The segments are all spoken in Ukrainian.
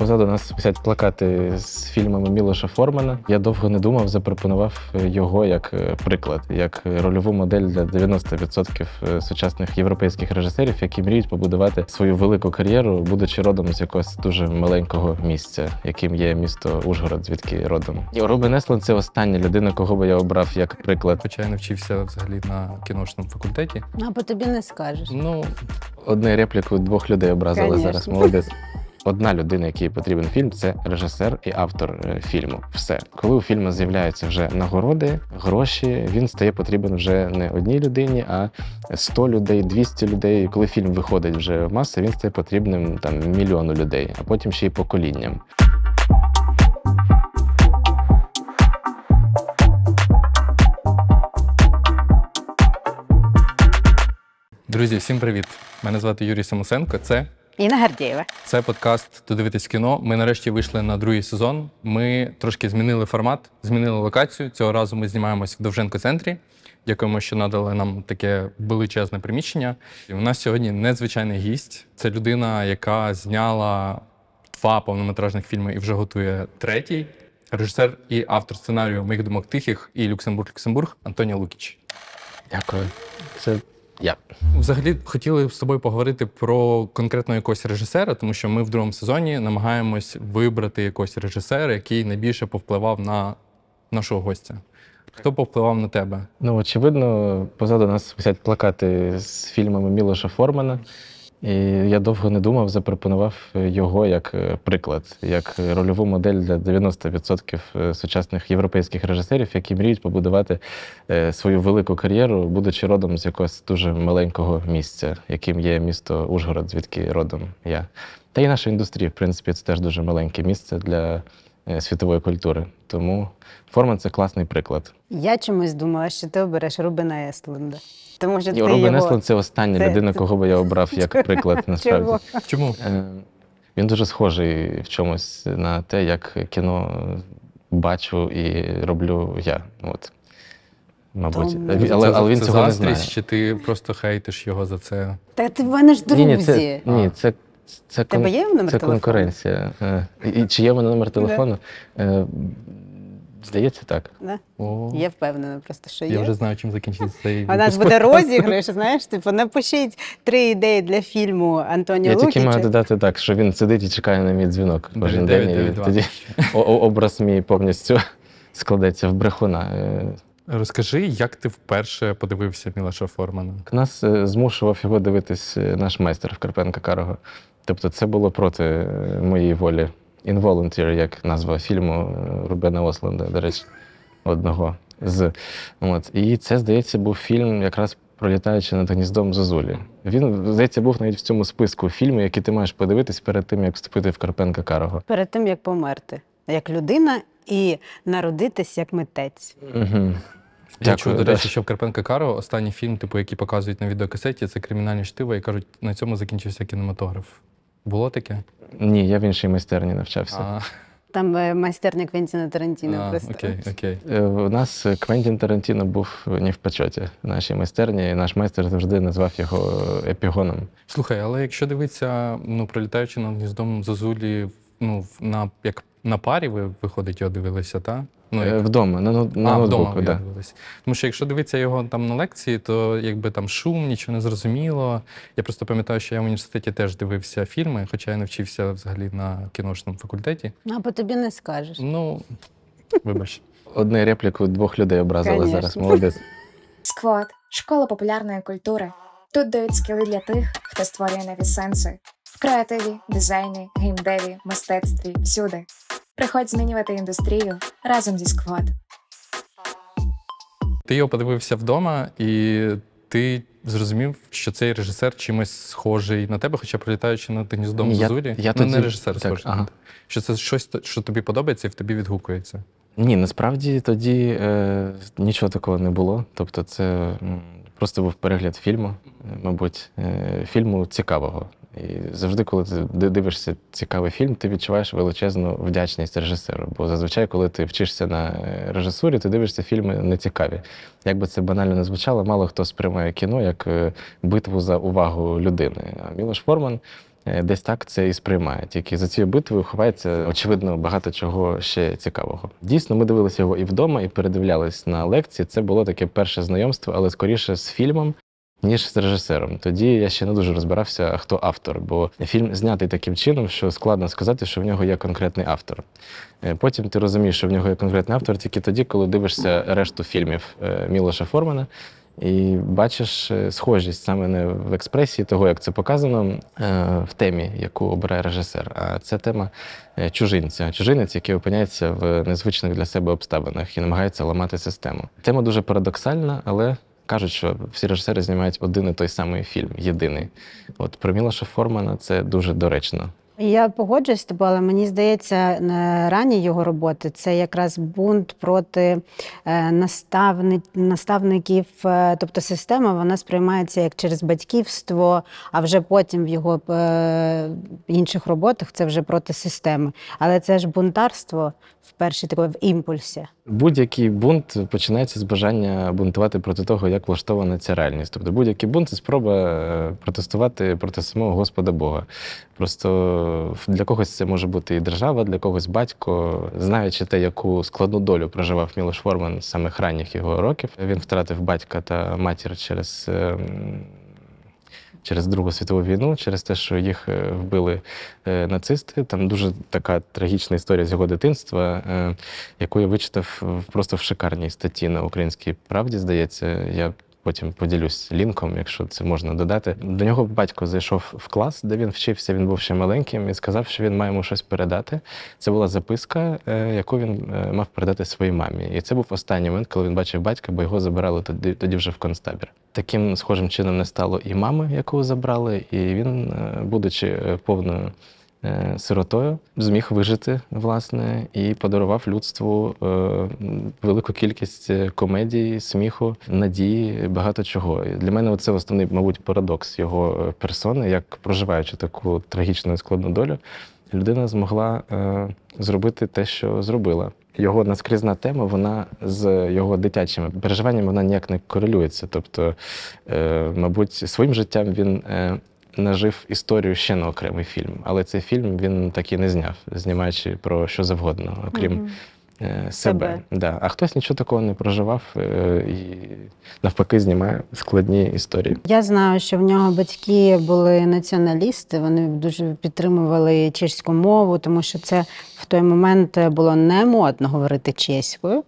Позаду нас висять плакати з фільмами Мілоша Формана. Я довго не думав, запропонував його як е, приклад, як рольову модель для 90% е, сучасних європейських режисерів, які мріють побудувати свою велику кар'єру, будучи родом з якогось дуже маленького місця, яким є місто Ужгород, звідки родом. Рубен Еслен — це остання людина, кого би я обрав як приклад. Хоча я не вчився взагалі на кіношному факультеті. Ну, а Або тобі не скажеш. Ну одне репліку двох людей образили Конечно. зараз. Молодець. одна людина, якій потрібен фільм, це режисер і автор е, фільму. Все, коли у фільму з'являються вже нагороди, гроші, він стає потрібен вже не одній людині, а 100 людей, 200 людей. Коли фільм виходить вже в маси, він стає потрібним там мільйону людей, а потім ще й поколінням. Друзі, всім привіт! Мене звати Юрій Самусенко. Це Інна Гардієва. Це подкаст Додивитись кіно. Ми нарешті вийшли на другий сезон. Ми трошки змінили формат, змінили локацію. Цього разу ми знімаємося в довженко центрі. Дякуємо, що надали нам таке величезне приміщення. І У нас сьогодні незвичайний гість. Це людина, яка зняла два повнометражних фільми і вже готує третій. Режисер і автор сценарію Моїх думок тихих і Люксембург Люксембург Антонія Лукіч. Дякую. Це я взагалі хотіли з тобою поговорити про конкретно якогось режисера, тому що ми в другому сезоні намагаємось вибрати якогось режисера, який найбільше повпливав на нашого гостя. Хто повпливав на тебе? Ну очевидно, позаду нас висять плакати з фільмами Мілоша Формана. І я довго не думав, запропонував його як е, приклад, як рольову модель для 90% е, сучасних європейських режисерів, які мріють побудувати е, свою велику кар'єру, будучи родом з якогось дуже маленького місця, яким є місто Ужгород, звідки родом я. Та й наша індустрія, в принципі, це теж дуже маленьке місце для світової культури. Тому форма це класний приклад. Я чомусь думала, що ти обереш Рубена Естлунда тому що ти Роби його... Неслон це остання це... людина, кого би я обрав як приклад насправді. Чому? Е, він дуже схожий в чомусь на те, як кіно бачу і роблю я. От. Мабуть, Там... але але він це цього не знає. Чи ти просто хейтиш його за це? Та ти в мене ж друзі. Ні, це, ні, це, це, кон... є номер це конкуренція. Е, і, чи є в мене номер телефону? Е, Здається, так. Да? О, Я впевнена, просто що є. Я вже знаю, чим закінчиться цей. У нас буде розіграш, знаєш, типу, напишіть три ідеї для фільму Антоніо Я тільки маю додати так, що він сидить і чекає на мій дзвінок кожен день. Тоді образ мій повністю складеться в брехуна. Е, Розкажи, як ти вперше подивився Мілаша Формана? Нас е, змушував його дивитись е, наш майстер в Карпенка Карого. Тобто, це було проти моєї волі. Involunteer, як назва фільму е, Рубена Осленда, до речі, одного з. От. І це, здається, був фільм, якраз пролітаючи над гніздом Зозулі. Він, здається, був навіть в цьому списку фільмів, які ти маєш подивитись перед тим, як вступити в Карпенка Карого. Перед тим, як померти, як людина і народитись як митець. Угу. Я чув, до речі, що в Карпенка Каро останній фільм, типу, який показують на відеокасеті, це кримінальні штиви. і кажуть, на цьому закінчився кінематограф. Було таке? Ні, я в іншій майстерні навчався. А, Там е, майстерня Квентіна Тарантіно окей, окей. У е, нас Квентін Тарантіно був не в почоті в нашій майстерні, і наш майстер завжди назвав його е, епігоном. Слухай, але якщо дивитися, ну прилітаючи над гніздом зозулі, ну на як на парі ви, виходить, його дивилися, так? Ну, е, як... Вдома, на, на а, ноутбуку, вдома да. дивилися. Тому що якщо дивитися його там на лекції, то якби там шум, нічого не зрозуміло. Я просто пам'ятаю, що я в університеті теж дивився фільми, хоча я навчився взагалі на кіношному факультеті. а ну, Або тобі не скажеш. Ну, вибач. Одне репліку двох людей образили Конечно. зараз. Молодець. Сквот школа популярної культури. Тут дають скіли для тих, хто створює нові сенси в креативі, дизайні, геймдеві, мистецтві всюди. Приходь змінювати індустрію разом зі Сквад. Ти його подивився вдома, і ти зрозумів, що цей режисер чимось схожий на тебе, хоча пролітаючи над гніздом я, Зазурі, я ну, тоді... не режисер так, схожий. Ага. Що це щось, що тобі подобається і в тобі відгукується. Ні, насправді тоді е, нічого такого не було. Тобто, це просто був перегляд фільму, мабуть, е, фільму цікавого. І завжди, коли ти дивишся цікавий фільм, ти відчуваєш величезну вдячність режисеру. Бо зазвичай, коли ти вчишся на е, режисурі, ти дивишся фільми нецікаві. Як би це банально не звучало, мало хто сприймає кіно як е, битву за увагу людини. А Мілош Форман е, десь так це і сприймає. Тільки за цією битвою ховається, очевидно, багато чого ще цікавого. Дійсно, ми дивилися його і вдома, і передивлялись на лекції. Це було таке перше знайомство, але скоріше з фільмом ніж з режисером. Тоді я ще не дуже розбирався, хто автор, бо фільм знятий таким чином, що складно сказати, що в нього є конкретний автор. Е, потім ти розумієш, що в нього є конкретний автор тільки тоді, коли дивишся решту фільмів е, Мілоша Формана. І бачиш е, схожість саме не в експресії того, як це показано, в темі, яку обирає режисер. А це тема чужинця, чужинець, який опиняється в незвичних для себе обставинах і намагається ламати систему. Тема дуже парадоксальна, але кажуть, що всі режисери знімають один і той самий фільм, єдиний. От про Мілоша Формана це дуже доречно. Я погоджуюсь з тобою, але мені здається, ранні його роботи це якраз бунт проти е, наставників. Е, тобто система вона сприймається як через батьківство, а вже потім в його е, інших роботах це вже проти системи. Але це ж бунтарство в першій такої в імпульсі. Будь-який бунт починається з бажання бунтувати проти того, як влаштована ця реальність. Тобто будь-який бунт це спроба е, протестувати проти самого Господа Бога. Просто для когось це може бути і держава, для когось батько, знаючи те, яку складну долю проживав Мілош Форман з самих ранніх його років. Він втратив батька та матір через. Ем, через Другу світову війну, через те, що їх е, вбили е, нацисти. Там дуже така трагічна історія з його дитинства, е, яку я вичитав просто в шикарній статті на українській правді, здається. Я Потім поділюсь лінком, якщо це можна додати. До нього батько зайшов в клас, де він вчився. Він був ще маленьким і сказав, що він має йому щось передати. Це була записка, е, яку він е, мав передати своїй мамі. І це був останній момент, коли він бачив батька, бо його забирали тоді, тоді вже в концтабір. Таким схожим чином не стало і мами, яку забрали, і він, е, будучи повною. Е, сиротою, зміг вижити власне і подарував людству е, велику кількість е, комедії, сміху, надії, багато чого. Для мене це основний, мабуть, парадокс його персони, як проживаючи таку трагічну і складну долю, людина змогла зробити те, що зробила. Його наскрізна тема, вона з його дитячими переживаннями вона ніяк не корелюється. Тобто, мабуть, своїм життям він нажив історію ще на окремий фільм. Але цей фільм він так і не зняв, знімаючи про що завгодно, окрім mm себе. себе. Да. А хтось нічого такого не проживав е, і навпаки знімає складні історії. Я знаю, що в нього батьки були націоналісти. Вони дуже підтримували чеську мову, тому що це в той момент було не модно говорити чеською.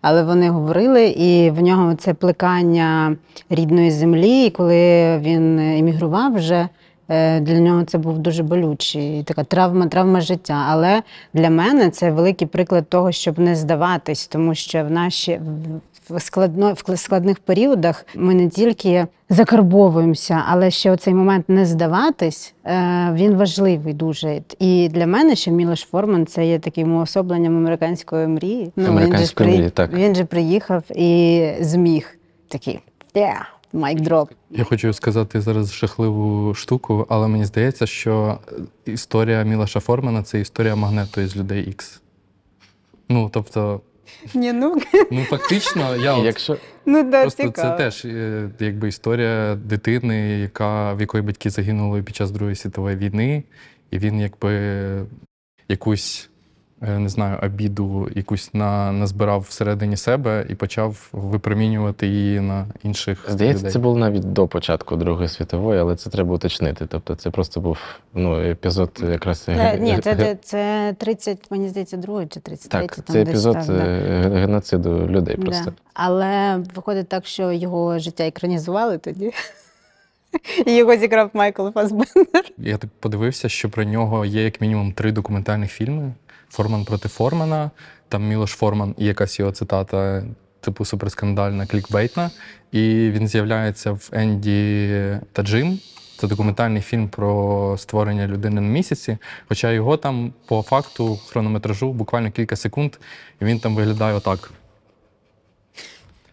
Але вони говорили, і в нього це плекання рідної землі. І коли він емігрував вже. Е, для нього це був дуже болючий, така травма, травма життя. Але для мене це великий приклад того, щоб не здаватись, тому що в наші в складно в складних періодах ми не тільки закарбовуємося, але ще оцей момент не здаватись, е, він важливий дуже. І для мене ще Мілош Форман це є таким уособленням американської мрії. Ну американської мрії, так. він же приїхав і зміг такий yeah, майк дроп. Я хочу сказати зараз жахливу штуку, але мені здається, що історія Мілаша Формана це історія магнету із людей Ікс. Ну тобто. Ні, Ну Ну фактично, я от, Якщо... ну, да, просто цікаво. це теж е, якби історія дитини, яка в якої батьки загинули під час Другої світової війни, і він якби якусь Е, не знаю, обіду якусь на назбирав всередині себе і почав випромінювати її на інших. Здається, людей. це було навіть до початку Другої світової, але це треба уточнити. Тобто, це просто був ну, епізод якраз Е, Ні, це це 30, мені здається, другий чи 33-й. Так, там це епізод е, десь, геноциду людей просто. Да. Але виходить так, що його життя екранізували тоді. Його зіграв Майкл Фасбендер. Я так подивився, що про нього є як мінімум три документальних фільми. Форман проти Формана. Там Мілош Форман і якась його цитата, типу суперскандальна, клікбейтна. І він з'являється в Енді та Джим. Це документальний фільм про створення людини на місяці. Хоча його там по факту хронометражу буквально кілька секунд, і він там виглядає отак.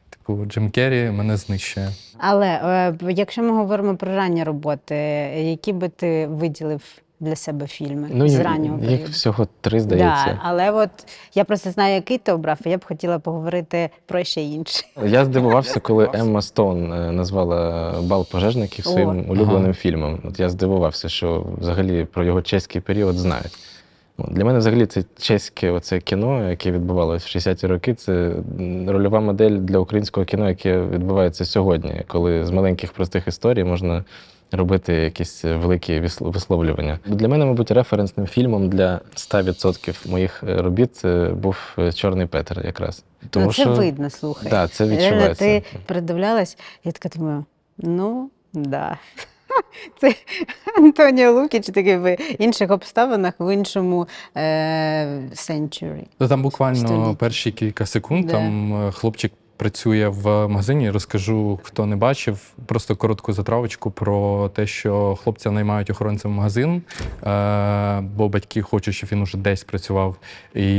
Типу, Джим Керрі мене знищує. Але е, якщо ми говоримо про ранні роботи, які би ти виділив для себе фільми ну, з раннього їх всього три здається. Да, але от я просто знаю, який ти обрав, і я б хотіла поговорити про ще інше. Я здивувався, коли Емма Стоун назвала бал пожежників своїм О. улюбленим ага. фільмом. От я здивувався, що взагалі про його чеський період знають. Ну, для мене взагалі це чеське оце кіно, яке відбувалося в 60-ті роки, це рольова модель для українського кіно, яке відбувається сьогодні, коли з маленьких простих історій можна робити якісь великі висловлювання. Для мене, мабуть, референсним фільмом для 100% моїх е, робіт е, був е, Чорний Петер якраз. Ну, Тому Це що... видно, слухай. Так, да, це відчувається. ти придивлялась, я така думаю, ну, да. Це Антоніо Лукіч такий в інших обставинах в іншому е, century. Там буквально Століт. перші кілька секунд. Да. Там хлопчик працює в магазині. Розкажу, хто не бачив, просто коротку затравочку про те, що хлопця наймають охоронцем в магазин, е, бо батьки хочуть, щоб він уже десь працював, і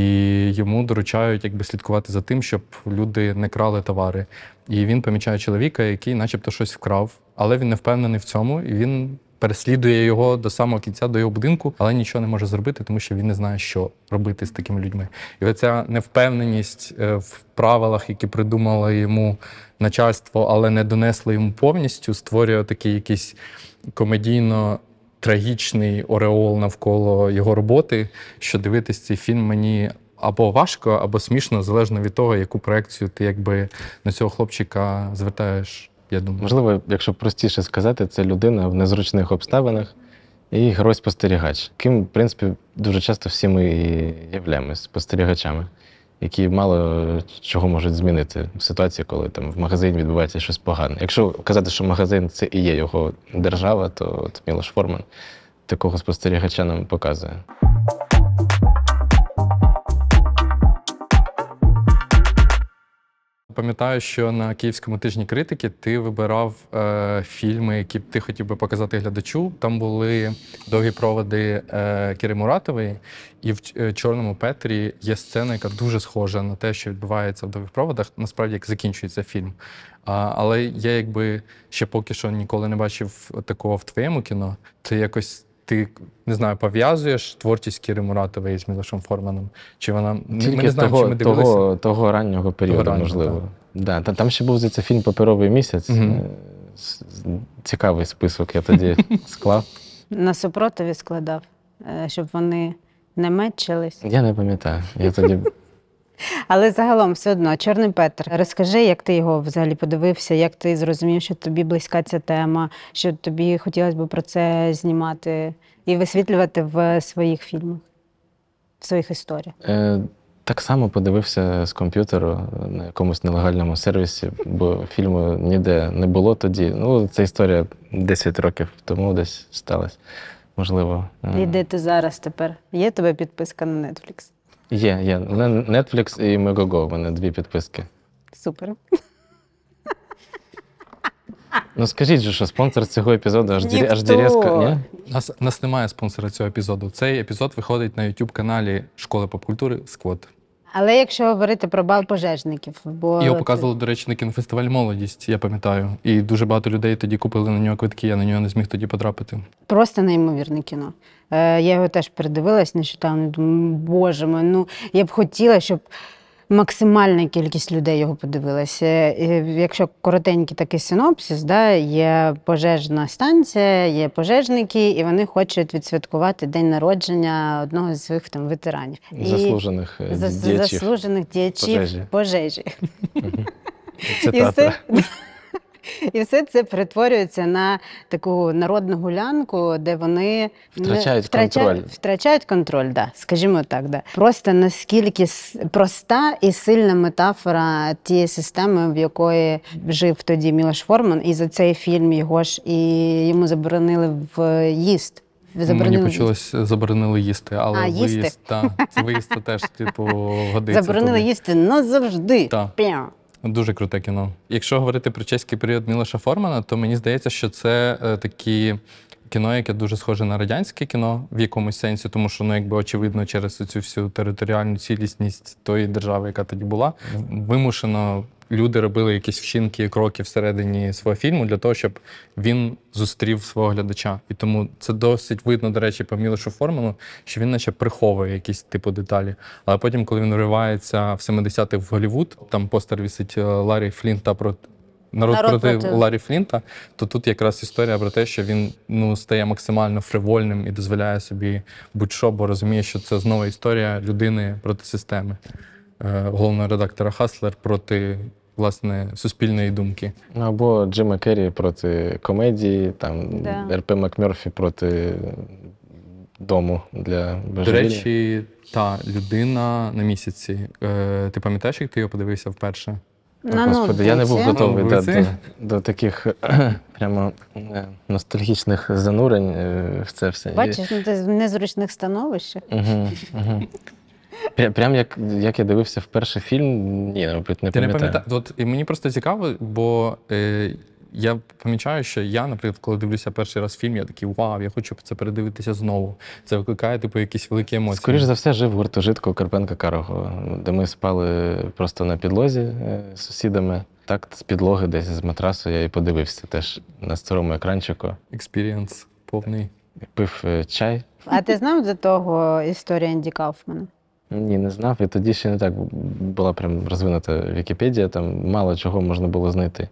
йому доручають, якби слідкувати за тим, щоб люди не крали товари. І він помічає чоловіка, який, начебто, щось вкрав, але він не впевнений в цьому і він переслідує його до самого кінця, до його будинку, але нічого не може зробити, тому що він не знає, що робити з такими людьми. І оця невпевненість е, в правилах, які придумало йому начальство, але не донесло йому повністю, створює такий якийсь комедійно. Трагічний ореол навколо його роботи, що дивитись цей фільм мені або важко, або смішно, залежно від того, яку проекцію ти якби на цього хлопчика звертаєш я думаю. Можливо, якщо простіше сказати, це людина в незручних обставинах і герой спостерігач, ким, в принципі, дуже часто всі ми і являємось спостерігачами, які мало чого можуть змінити в ситуації, коли там в магазині відбувається щось погане. Якщо казати, що магазин це і є його держава, то от Мілош Форман такого спостерігача нам показує. Пам'ятаю, що на київському тижні критики ти вибирав е, фільми, які ти хотів би показати глядачу. Там були довгі проводи е, Кіри Муратової, і в е, Чорному Петрі є сцена, яка дуже схожа на те, що відбувається в довгих проводах. Насправді як закінчується фільм. А, Але я якби ще поки що ніколи не бачив такого в твоєму кіно. Це якось ти не знаю, пов'язуєш творчість Кіри Муратової з Мілошем Форманом? Чи вона Тільки ми не знаємо, того, чи ми дивилися? Того, того раннього періоду, того можливо. Да. да. Там ще був за це фільм Паперовий місяць. Угу. Цікавий список я тоді склав. На супротиві складав, е, щоб вони не мечились. Я не пам'ятаю. Я тоді але загалом все одно, Чорний Петр, розкажи, як ти його взагалі подивився, як ти зрозумів, що тобі близька ця тема, що тобі хотілося б про це знімати і висвітлювати в своїх фільмах, в своїх історіях. Е, Так само подивився з комп'ютеру на якомусь нелегальному сервісі, бо фільму ніде не було тоді. Ну, це історія 10 років тому десь сталася. Можливо. І де ти зараз тепер? Є тебе підписка на Netflix? Є, є. Не- Netflix і Megogo. У мене дві підписки. Супер. Ну скажіть же, що спонсор цього епізоду аж дірі- Нас, нас немає спонсора цього епізоду. Цей епізод виходить на YouTube каналі Школи попкультури Сквот. Але якщо говорити про бал пожежників, бо Його показували, до речі, на кінофестиваль молодість, я пам'ятаю. І дуже багато людей тоді купили на нього квитки, я на нього не зміг тоді потрапити. Просто неймовірне кіно. Е, Я його теж передивилась нещодавно. Думаю, боже мой, ну я б хотіла, щоб максимальна кількість людей його подивилася. Якщо коротенький такий синопсис, да, є пожежна станція, є пожежники, і вони хочуть відсвяткувати день народження одного з своїх там ветеранів заслужених і... Е, діячів. заслужених діячів пожежі. пожежі. Цитата. І це... І все це перетворюється на таку народну гулянку, де вони втрачають втрачають контроль. Втрачають контроль, да, скажімо так. Да. Просто наскільки проста і сильна метафора тієї системи, в якої жив тоді Мілош Форман, і за цей фільм його ж і йому заборонили в їст. Заборонили... Мені почалось заборонили їсти, але а, виїзд їсти. та виїзд теж типу годиться. Заборонили тобі. їсти назавжди. Та. Дуже круте кіно. Якщо говорити про чеський період Мілоша Формана, то мені здається, що це е, такі кіно, яке дуже схоже на радянське кіно в якомусь сенсі, тому що ну, якби очевидно, через цю всю територіальну цілісність тої держави, яка тоді була, вимушено люди робили якісь вчинки і кроки всередині свого фільму для того, щоб він зустрів свого глядача. І тому це досить видно, до речі, по Мілошу Форману, що він наче приховує якісь типу деталі. Але потім, коли він вривається в 70-х в Голівуд, там постер вісить е, Ларі Флінта про. Народ, Народ проти, проти Ларі Флінта, то тут якраз історія про те, що він ну стає максимально фривольним і дозволяє собі будь-що, бо розуміє, що це знову історія людини проти системи, е, головного редактора Хаслер проти власне суспільної думки. Або Джима Керрі проти комедії, там да. РП Макмерфі проти дому для бажання. До речі, та людина на місяці. Е, ти пам'ятаєш, як ти його подивився вперше? На Господи, я не був готовий до, до до, таких прямо е, ностальгічних занурень е, в це все. Бачиш, ну ти в незручних становищах. Угу, угу. Прям, як як я дивився в перший фільм, ні, мабуть, не Ти не пам'ятаєш. І мені просто цікаво, бо е, я помічаю, що я, наприклад, коли дивлюся перший раз фільм, я такий вау, я хочу це передивитися знову. Це викликає типу якісь великі емоції. Скоріше за все, жив в гуртожитку Карпенка Карого, де ми спали просто на підлозі е, з сусідами. Так, з підлоги, десь з матрасу я і подивився теж на старому екранчику. Експірієнс повний. Пив е, чай. А ти знав до того історію Енді Кауфмана? Ну, ні, не знав. І тоді ще не так була прям розвинута Вікіпедія, там мало чого можна було знайти.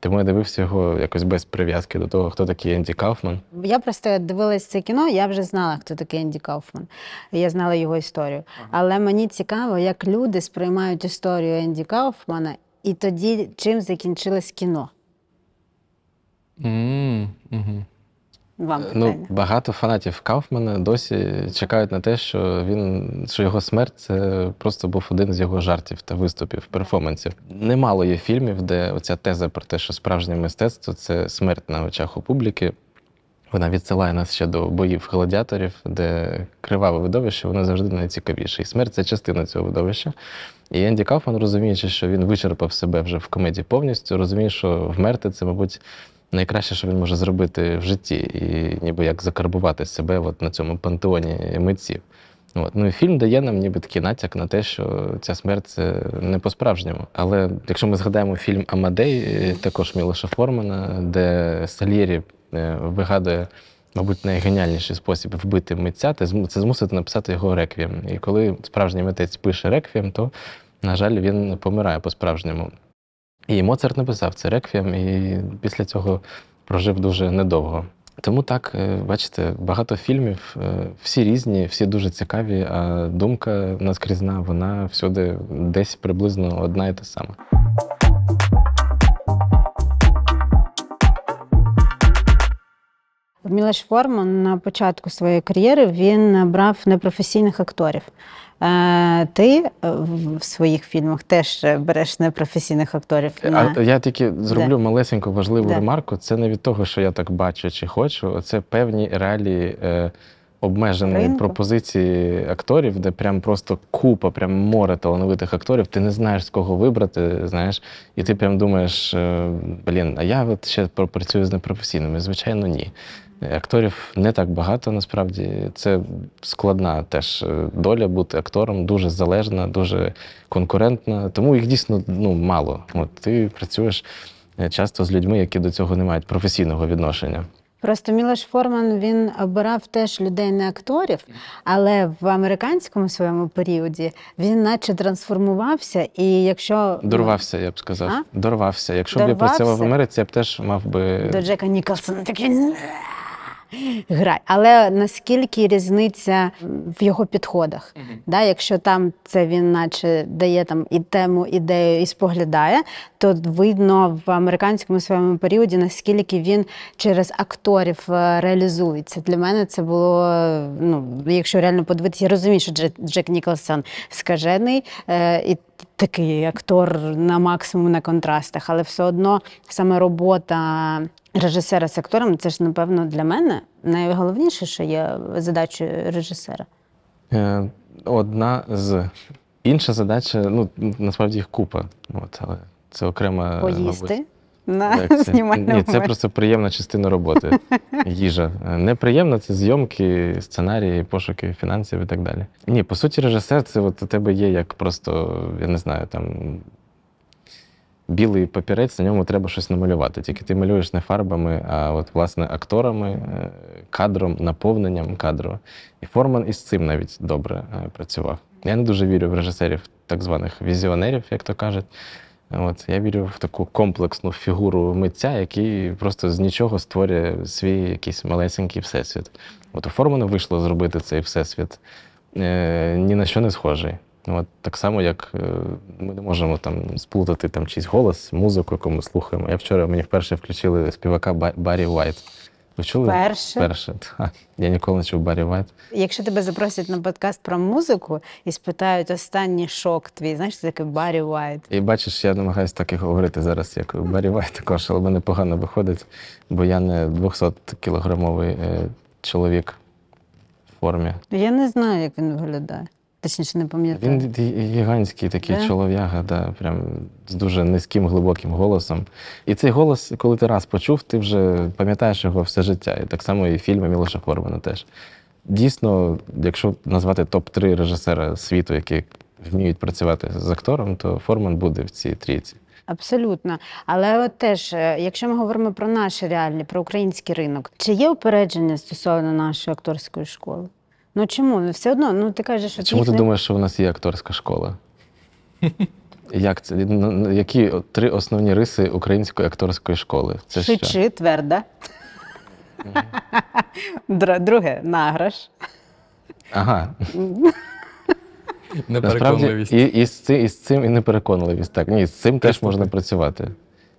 Тому я дивився його якось без прив'язки до того, хто такий Енді Кауфман. Я просто дивилася це кіно, я вже знала, хто такий Енді Кауфман. Я знала його історію. Ага. Але мені цікаво, як люди сприймають історію Енді Кауфмана і тоді чим закінчилось кіно. Mm -hmm. Вам е, питання. Ну, багато фанатів Кауфмана досі чекають на те, що він що його смерть це просто був один з його жартів та виступів, перформансів. Немало є фільмів, де оця теза про те, що справжнє мистецтво це смерть на очах у публіки. Вона відсилає нас ще до боїв гладіаторів, де криваве видовище воно завжди найцікавіше. І смерть це частина цього видовища. І Енді Кауфман, розуміючи, що він вичерпав себе вже в комедії повністю, розуміє, що вмерти це, мабуть найкраще, що він може зробити в житті, і ніби як закарбувати себе от на цьому пантеоні митців. От. Ну і фільм дає нам ніби такий натяк на те, що ця смерть е, не по-справжньому. Але якщо ми згадаємо фільм Амадей, е, також Мілоша Формана, де Сальєрі е, вигадує, мабуть, найгеніальніший спосіб вбити митця, це змусити написати його реквієм. І коли справжній митець пише реквієм, то, на жаль, він помирає по-справжньому. І Моцарт написав це реквієм, і після цього прожив дуже недовго. Тому так, е, бачите, багато фільмів, е, всі різні, всі дуже цікаві, а думка наскрізна, вона всюди десь приблизно одна і та сама. Мілеш Форман на початку своєї кар'єри він брав непрофесійних акторів. Е, ти е, в своїх фільмах теж е, береш непрофесійних акторів. На... я тільки зроблю да. малесеньку важливу да. ремарку. Це не від того, що я так бачу чи хочу. Це певні реалії е, обмеженої пропозиції акторів, де прям просто купа, прям море талановитих акторів. Ти не знаєш з кого вибрати, знаєш, і ти прям думаєш: блін, а я от ще працюю з непрофесійними. Звичайно, ні. Акторів не так багато, насправді це складна теж е, доля бути актором, дуже залежна, дуже конкурентна. Тому їх дійсно ну, мало. От Ти працюєш е, часто з людьми, які до цього не мають професійного відношення. Просто Мілош Форман він обирав теж людей не акторів, але в американському своєму періоді він наче трансформувався, і якщо ну, дорвався, я б сказав, а? дорвався. Якщо дорвався. б я працював в Америці, я б теж мав би до Джека Ніколсона такий грай. Але наскільки різниця в його підходах? Угу. Да, Якщо там це він, наче дає там і тему, ідею, і споглядає, то видно в американському своєму періоді, наскільки він через акторів е, реалізується. Для мене це було ну, якщо реально подивитися, я розумію, що Джек Ніколсон скажений. Е, і такий актор на максимум на контрастах, але все одно саме робота режисера з актором це ж, напевно, для мене найголовніше, що є задачею режисера. Е, одна з інша задача, ну насправді їх купа. От, але це окрема. Поїсти. Мабуть на знімальному. Ні, це просто приємна частина роботи. Їжа. Е, неприємна це зйомки, сценарії, пошуки фінансів і так далі. Ні, по суті, режисер це от у тебе є як просто, я не знаю, там. Білий папірець, на ньому треба щось намалювати. Тільки ти малюєш не фарбами, а от, власне, акторами, е, кадром, наповненням кадру. І Форман із цим навіть добре е, працював. Я не дуже вірю в режисерів так званих візіонерів, як то кажуть. От Я вірю в таку комплексну фігуру митця, який просто з нічого створює свій якийсь малесенький всесвіт. От у Формана вийшло зробити цей всесвіт е, ні на що не схожий. От Так само, як е, ми не можемо там сплутати там чийсь голос, музику, яку ми слухаємо. Я вчора мені вперше включили співака Баррі Уайт. Ви чули? Перше. Перше, так. Я ніколи не чув барі Вайт. Якщо тебе запросять на подкаст про музику і спитають останній шок твій, знаєш, це такий барі Вайт. І бачиш, я намагаюся так і говорити зараз, як Баррі Вайт також, але мене погано виходить, бо я не 200 кілограмовий е, чоловік в формі. Я не знаю, як він виглядає. Точніше, не пам'ятаю. Він гігантський такий yeah. чолов'яга, да, прям з дуже низьким глибоким голосом. І цей голос, коли ти раз почув, ти вже пам'ятаєш його все життя. І так само і фільми Мілоша Корбана теж. Дійсно, якщо назвати топ-3 режисера світу, які вміють працювати з актором, то Форман буде в цій трійці. Абсолютно, але от теж, е, якщо ми говоримо про наші реальні, про український ринок, чи є упередження стосовно нашої акторської школи? Ну чому? Ну, Все одно, ну ти кажеш, що Чому ти не- думаєш, що в нас є акторська школа? Як це? Ну, ну, ну, які три основні риси української акторської школи? Це що? тверда. Друге награш. Ага, Непереконливість. і, і, з цим, і з цим і непереконливість. Так, ні, з цим теж можна працювати.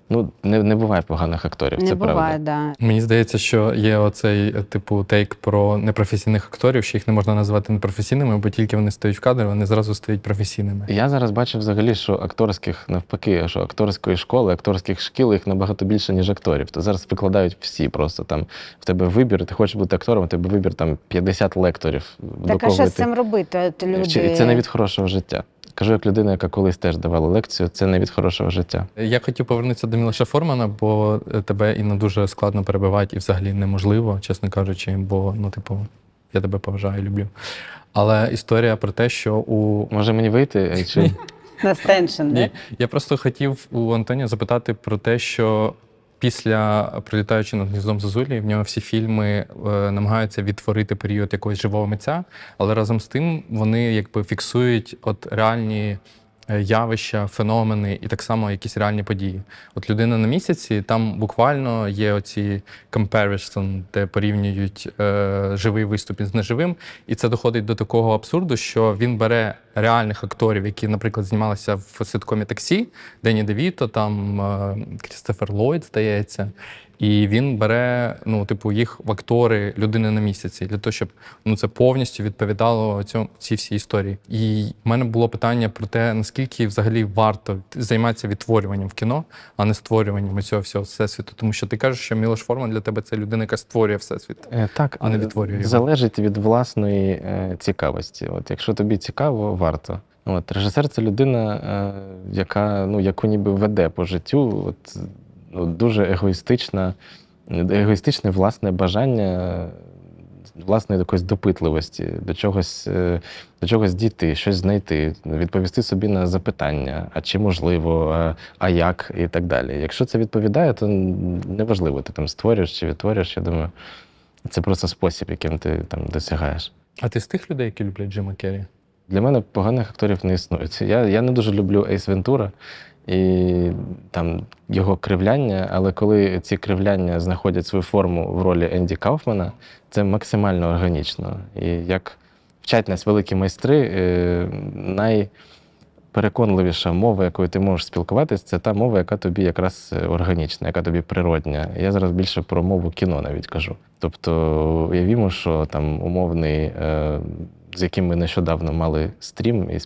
Ну, не не буває поганих акторів. Не це буває, правда. да. Мені здається, що є оцей е, типу тейк про непрофесійних акторів, що їх не можна назвати непрофесійними, бо тільки вони стоять в кадрі, вони зразу стають професійними. Я зараз бачу взагалі, що акторських навпаки, що акторської школи, акторських шкіл їх набагато більше, ніж акторів. То зараз викладають всі. Просто там в тебе вибір, ти хочеш бути актором, в тебе вибір там 50 лекторів. Так, а що з цим робити? люди? Це не від хорошого життя. Кажу, як людина, яка колись теж давала лекцію, це не від хорошого життя. Я хотів повернутися до Мілоша Формана, бо е, тебе і не дуже складно перебивати, і взагалі неможливо, чесно кажучи, бо ну, типу, я тебе поважаю, люблю. Але історія про те, що у може мені вийти чи. На стеншн, Ні. Я просто хотів у Антоні запитати про те, що Після прилітаючи над гніздом Зозулі, в нього всі фільми е, намагаються відтворити період якогось живого митця, але разом з тим вони якби фіксують от реальні Е, явища, феномени і так само якісь реальні події. От людина на місяці там буквально є оці comparison, де порівнюють е, живий виступ із неживим, і це доходить до такого абсурду, що він бере реальних акторів, які, наприклад, знімалися в ситкомі таксі, Дені Девіто, там е, Крістофер Ллойд, здається. І він бере, ну, типу, їх в актори людини на місяці для того, щоб ну це повністю відповідало цьому цій всій історії. І в мене було питання про те, наскільки взагалі варто займатися відтворюванням в кіно, а не створюванням цього всього всесвіту. Тому що ти кажеш, що Мілош Форман для тебе це людина, яка створює всесвіт, е, так а не відтворює його. залежить від власної е, цікавості. От якщо тобі цікаво, варто. От режисер це людина, е, яка ну яку ніби веде по життю. От Ну, дуже егоїстична, егоїстичне власне бажання власної якоїсь допитливості, до чогось е, до чогось дійти, щось знайти, відповісти собі на запитання, а чи можливо, а, е, а як, і так далі. Якщо це відповідає, то неважливо, ти там створюєш чи відтворюєш. Я думаю, це просто спосіб, яким ти там досягаєш. А ти з тих людей, які люблять Джима Керрі? Для мене поганих акторів не існує. Я я не дуже люблю Ейс Вентура і там його кривляння, але коли ці кривляння знаходять свою форму в ролі Енді Кауфмана, це максимально органічно. І як вчать нас великі майстри, е, найпереконливіша мова, якою ти можеш спілкуватись, це та мова, яка тобі якраз е, органічна, яка тобі природня. Я зараз більше про мову кіно навіть кажу. Тобто уявімо, що там умовний. Е, з яким ми нещодавно мали стрім і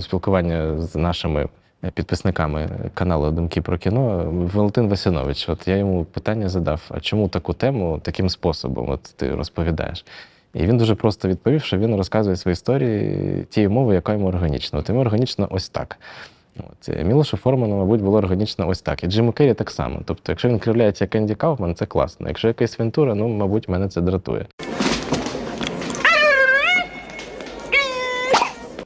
спілкування з нашими Е, підписниками каналу Думки про кіно Валентин Васянович. От я йому питання задав: а чому таку тему таким способом от ти розповідаєш? І він дуже просто відповів, що він розказує свої історії тією мовою, яка йому органічна. От йому органічно ось так. От. Е, Мілошу Форману, мабуть, було органічно ось так. І Джиму Керрі так само. Тобто, якщо він кривляється як Енді Кауфман, це класно. Якщо якийсь Вентура, ну, мабуть, мене це дратує.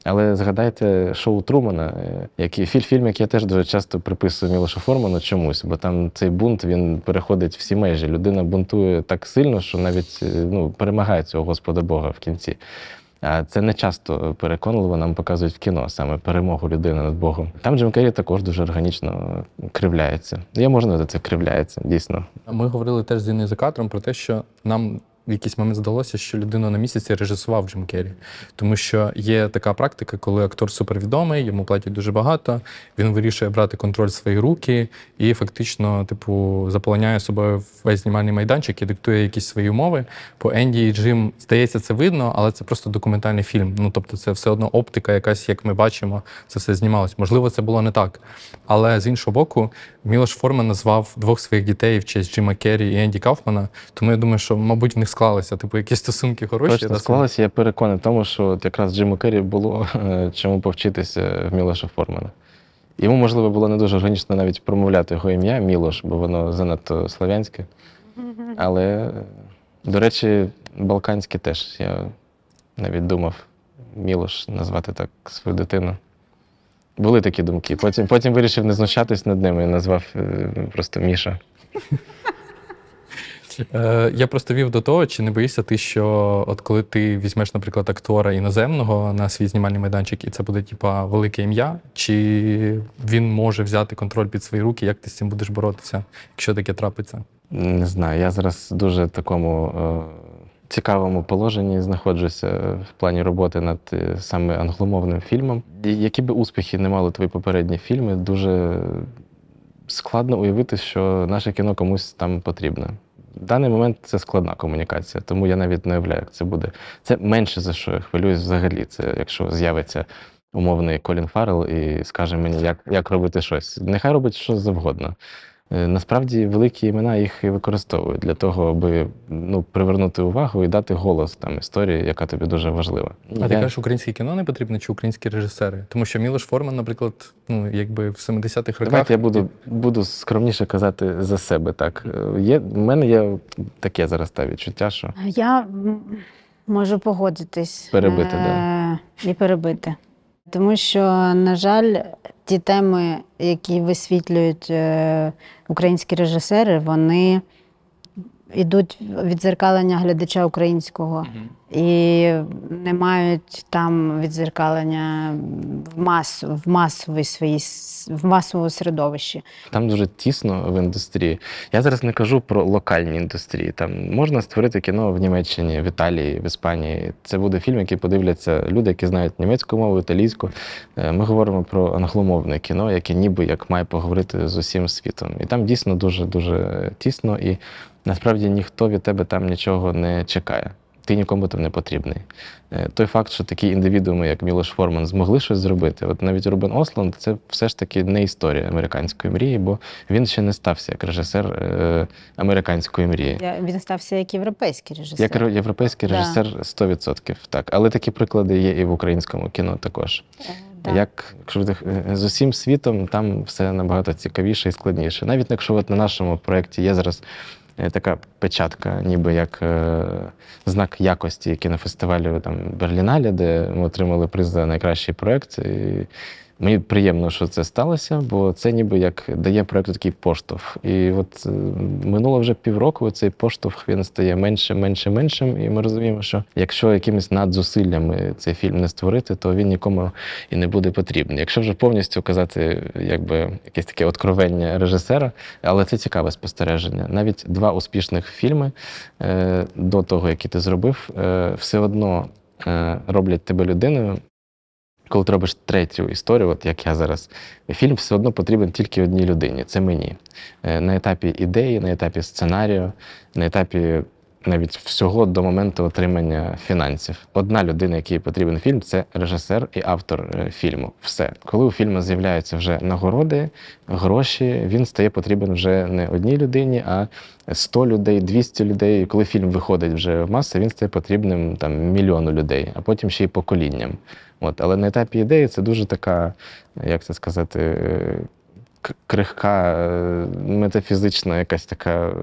Але згадайте шоу Трумана, е, який фільм, який я теж дуже часто приписую Мілошу Форману чомусь, бо там цей бунт він переходить всі межі. Людина бунтує так сильно, що навіть е, ну, перемагає цього Господа Бога в кінці. А це не часто переконливо нам показують в кіно саме перемогу людини над Богом. Там Джим Керрі також дуже органічно кривляється. Я можна за це кривляється, дійсно. Ми говорили теж з Іною Закатором про те, що нам в якийсь момент здалося, що людина на місяці режисував Джим Керрі. Тому що є така практика, коли актор супервідомий, йому платять дуже багато, він вирішує брати контроль в свої руки і фактично, типу, заполоняє собою весь знімальний майданчик і диктує якісь свої умови. По Енді і Джим здається, це видно, але це просто документальний фільм. Ну тобто, це все одно оптика, якась, як ми бачимо, це все знімалось. Можливо, це було не так. Але з іншого боку, Мілош Форман назвав двох своїх дітей в честь Джима Керрі і Енді Кауфмана. Тому я думаю, що, мабуть, в них склалися типу якісь стосунки хороші. Точно склалися. Я переконаний в тому, що от якраз Джиму Керрі було е, чому повчитися в Мілоша Формана. Йому, можливо, було не дуже органічно навіть промовляти його ім'я Мілош, бо воно занадто слов'янське. Але, до речі, балканське теж. Я навіть думав Мілош назвати так свою дитину. Були такі думки. Потім потім вирішив не знущатись над ними і назвав е, просто Міша. Е, я просто вів до того, чи не боїшся ти, що от коли ти візьмеш, наприклад, актора іноземного на свій знімальний майданчик, і це буде типа велике ім'я, чи він може взяти контроль під свої руки, як ти з цим будеш боротися, якщо таке трапиться? Не знаю. Я зараз дуже такому. Е, цікавому положенні знаходжуся в плані роботи над е, саме англомовним фільмом. Які би успіхи не мали твої попередні фільми, дуже складно уявити, що наше кіно комусь там потрібне. В даний момент це складна комунікація, тому я навіть не уявляю, як це буде. Це менше за що я хвилююсь взагалі. Це якщо з'явиться умовний Колін Фаррел і скаже мені, як як робити щось. Нехай робить що завгодно. Е, насправді великі імена їх і використовують для того, аби ну привернути увагу і дати голос там історії, яка тобі дуже важлива. А Я... ти кажеш, українське кіно не потрібно чи українські режисери? Тому що Мілош Форман, наприклад, ну якби в 70-х роках. Давайте я буду буду скромніше казати за себе. Так е, є в мене є таке зараз та відчуття, що я можу погодитись перебити, е- да. і перебити, тому що на жаль ті теми, які висвітлюють е, українські режисери, вони Ідуть відзеркалення глядача українського і не мають там відзеркалення в мас в масовій своїй в масовому середовищі. Там дуже тісно в індустрії. Я зараз не кажу про локальні індустрії. Там можна створити кіно в Німеччині, в Італії, в Іспанії. Це буде фільм, який подивляться люди, які знають німецьку мову, італійську. Е, ми говоримо про англомовне кіно, яке ніби як має поговорити з усім світом. І там дійсно дуже дуже тісно і Насправді ніхто від тебе там нічого не чекає. Ти нікому там не потрібний. Е, той факт, що такі індивідууми, як Мілош Форман, змогли щось зробити. От навіть Рубен Осланд, це все ж таки не історія американської мрії, бо він ще не стався як режисер е, американської мрії. Він стався як європейський режисер. Як європейський режисер 100%. Так, але такі приклади є і в українському кіно також. Так. Е, як якщо з усім світом там все набагато цікавіше і складніше. Навіть якщо от на нашому проєкті є зараз Е, така печатка, ніби як е, знак якості кінофестивалю там Берліналі, де ми отримали приз за найкращий проєкт. І Мені приємно, що це сталося, бо це ніби як дає проекту такий поштовх. І от е, минуло вже півроку, цей поштовх він стає менше, менше, меншим. І ми розуміємо, що якщо якимись надзусиллями цей фільм не створити, то він нікому і не буде потрібен. Якщо вже повністю казати, якби якесь таке откровення режисера, але це цікаве спостереження. Навіть два успішних фільми е, до того, які ти зробив, е, все одно. Роблять тебе людиною, коли ти робиш третю історію, от як я зараз, фільм все одно потрібен тільки одній людині це мені. Е, на етапі ідеї, на етапі сценарію, на етапі навіть всього до моменту отримання фінансів. Одна людина, якій потрібен фільм, це режисер і автор е, фільму. Все, коли у фільму з'являються вже нагороди, гроші, він стає потрібен вже не одній людині, а 100 людей, 200 людей. коли фільм виходить вже в маси, він стає потрібним там мільйону людей, а потім ще й поколінням. От, але на етапі ідеї це дуже така, як це сказати. Е, крихка, е, метафізична якась така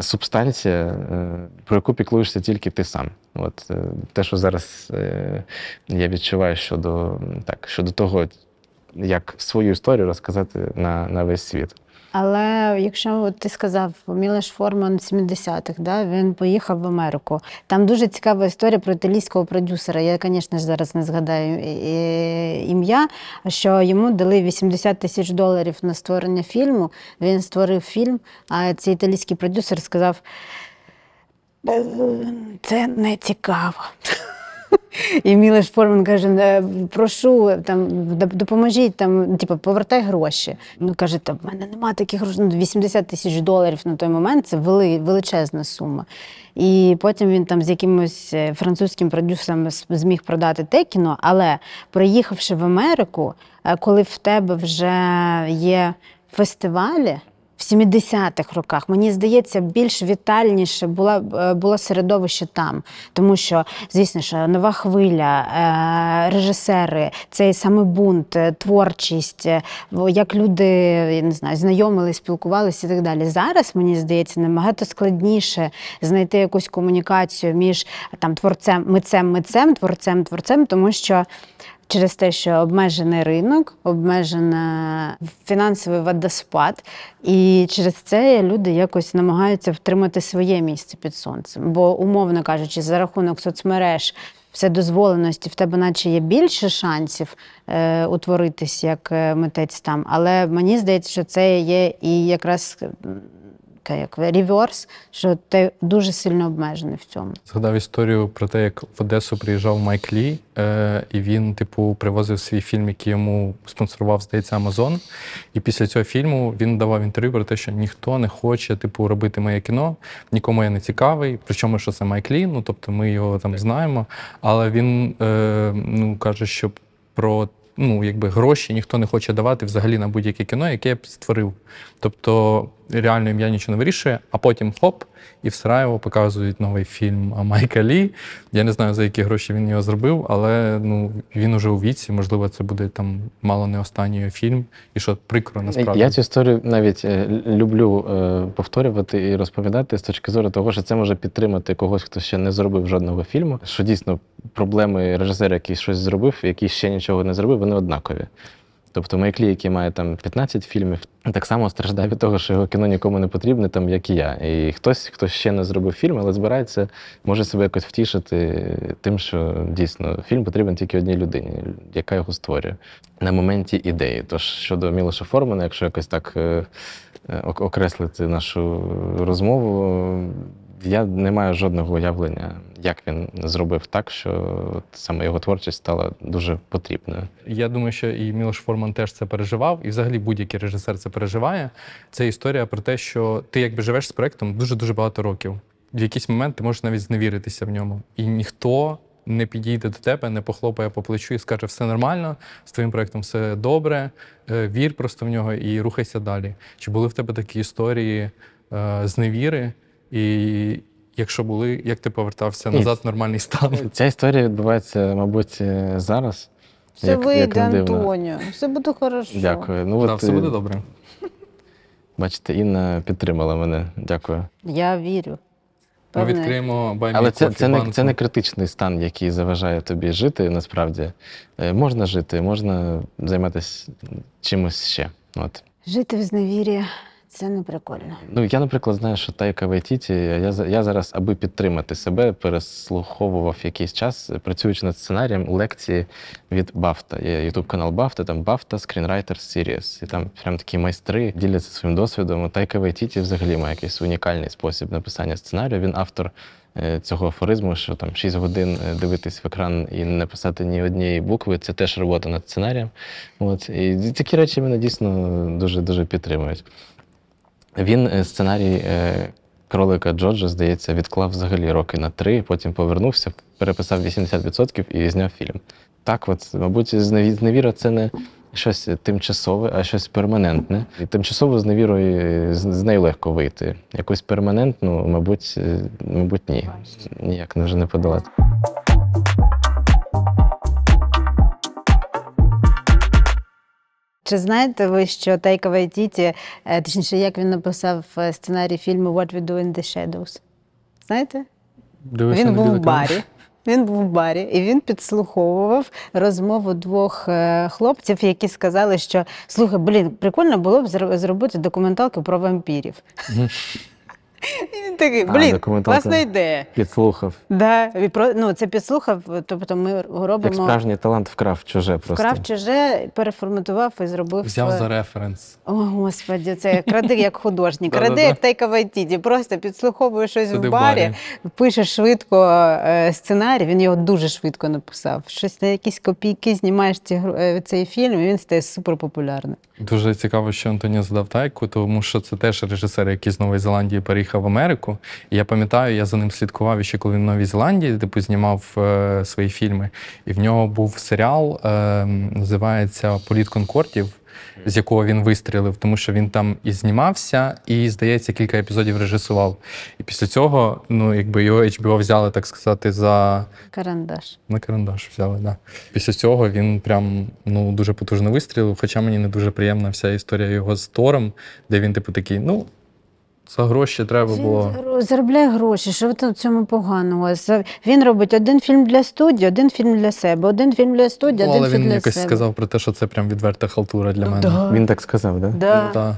субстанція, е, про яку піклуєшся тільки ти сам. От е, Те, що зараз я відчуваю щодо так, щодо того, як свою історію розказати на, на весь світ. Але якщо ти сказав, Мілеш Форман 70-х, да, він поїхав в Америку. Там дуже цікава історія про італійського продюсера. Я, звісно зараз не згадаю ім'я, що йому дали 80 тисяч доларів на створення фільму. Він створив фільм, а цей італійський продюсер сказав. «Е, це не цікаво. І Міла Форман каже: «Е, прошу, там допоможіть, там, типу, повертай гроші. Ну каже, в мене нема таких грошей. 80 ну, тисяч доларів на той момент це величезна сума. І потім він там з якимось е, французьким продюсером зміг продати те кіно, але приїхавши в Америку, е, коли в тебе вже є фестивалі. 70-х роках, мені здається, більш вітальніше була е, було середовище там, тому що звісно, що нова хвиля, е, режисери, цей саме бунт, е, творчість, як люди я не знаю, знайомили, спілкувалися і так далі. Зараз мені здається набагато складніше знайти якусь комунікацію між там творцем, митцем, митцем, творцем, творцем, тому що через те, що обмежений ринок, обмежений фінансовий водоспад, і через це люди якось намагаються втримати своє місце під сонцем. Бо, умовно кажучи, за рахунок соцмереж. Вседозволеності в тебе, наче є більше шансів е, утворитись як е, митець там, але мені здається, що це є і якраз таке, як реверс, що ти дуже сильно обмежений в цьому. Згадав історію про те, як в Одесу приїжджав Майк Лі, е, і він, типу, привозив свій фільм, який йому спонсорував, здається, Амазон. І після цього фільму він давав інтерв'ю про те, що ніхто не хоче, типу, робити моє кіно, нікому я не цікавий. Причому що це Майк Лі, ну тобто ми його там знаємо. Але він е, ну каже, що про. Ну, якби гроші ніхто не хоче давати взагалі на будь-яке кіно, яке я б створив. Тобто реально ім'я нічого не вирішує, а потім хоп, і в Сараєво показують новий фільм Майка Лі. Я не знаю, за які гроші він його зробив, але ну він уже у віці, можливо, це буде там мало не останній фільм, і що прикро насправді. Я цю історію навіть е, люблю е, повторювати і розповідати з точки зору того, що це може підтримати когось, хто ще не зробив жодного фільму. Що дійсно проблеми режисера, який щось зробив, який ще нічого не зробив, вони однакові. Тобто Майклі, який має там 15 фільмів, так само страждає від того, що його кіно нікому не потрібне, там як і я. І хтось, хто ще не зробив фільм, але збирається, може себе якось втішити тим, що дійсно фільм потрібен тільки одній людині, яка його створює на моменті ідеї. Тож щодо Мілоша Формана, якщо якось так е, е, окреслити нашу розмову, я не маю жодного уявлення як він зробив так, що саме його творчість стала дуже потрібною. Я думаю, що і Мілош Форман теж це переживав, і взагалі будь-який режисер це переживає. Це історія про те, що ти якби живеш з проектом дуже дуже багато років. В якийсь момент ти можеш навіть зневіритися в ньому, і ніхто. Не підійде до тебе, не похлопає по плечу і скаже, все нормально, з твоїм проєктом все добре, е, вір просто в нього і рухайся далі. Чи були в тебе такі історії е, зневіри, і якщо були, як ти повертався назад в нормальний стан? Ця історія відбувається, мабуть, е, зараз. Це як, вийде, як Антоніо. Все буде хорошо. Дякую. Ну, да, от, Все е, буде добре. Бачите, Інна підтримала мене. Дякую. Я вірю. Ми Певне. відкриємо баймі. Але це, це, не, це не критичний стан, який заважає тобі жити насправді. Е, можна жити, можна займатися чимось ще. От. Жити в зневір'я це не прикольно. Ну я, наприклад, знаю, що Тайка Вайтіті, я я зараз, аби підтримати себе, переслуховував якийсь час, працюючи над сценарієм лекції від Бафта. Є Ютуб канал Бафта, там Бафта Screenwriter Series. І там прям такі майстри діляться своїм досвідом. Тайка Вайтіті взагалі має якийсь унікальний спосіб написання сценарію. Він автор. Е, цього афоризму, що там 6 годин е, дивитись в екран і не писати ні однієї букви, це теж робота над сценарієм. От і такі речі мене дійсно дуже дуже підтримують. Він е, сценарій е, кролика Джорджа, здається, відклав взагалі роки на три, потім повернувся, переписав 80% і зняв фільм. Так, от, мабуть, зневіра це не щось тимчасове, а щось перманентне. І тимчасово з е, з нею легко вийти. Якусь перманентну, мабуть, мабуть, ні. Ніяк не вже не подолати. Чи знаєте ви, що Тайка Вайтіті, е, точніше, як він написав е, сценарій фільму What We Do in the Shadows? Знаєте? Дивися, він був в барі. Він був в барі і він підслуховував розмову двох е, хлопців, які сказали, що слухай, блін, прикольно було б зробити документалку про вампірів. Mm такий, блін, вас не Підслухав. Да, ну, це підслухав, тобто ми Як робимо. справжній талант вкрав чуже просто. Вкрав чуже, переформатував і зробив. Взяв за референс. О, господі, це кради як художник, кради як Тайка Вайтіді. Просто підслуховує щось Сиди в барі, пише швидко е, сценарій. Він його дуже швидко написав. Щось на якісь копійки знімаєш ці, е, цей фільм, і він стає суперпопулярним. Дуже цікаво, що Антоні задав тайку, тому що це теж режисер, який з Нової Зеландії переїхав в Америку. Америку. І я пам'ятаю, я за ним слідкував ще коли він в Новій Зеландії, типу знімав е, свої фільми. І в нього був серіал, е, називається Політ Конкордів, з якого він вистрілив, тому що він там і знімався, і, здається, кілька епізодів режисував. І після цього, ну, якби його HBO взяли, так сказати, за. Карандаш. На карандаш взяли, да. Після цього він прям ну, дуже потужно вистрілив. Хоча мені не дуже приємна вся історія його з Тором, де він, типу, такий, ну. За гроші треба було. заробляє гроші, що ви там в цьому поганого. Він робить один фільм для студії, один фільм для себе, один фільм для студії, О, ну, один але він якось сказав про те, що це прям відверта халтура для ну, мене. Да. Він так сказав, да? Да. Да.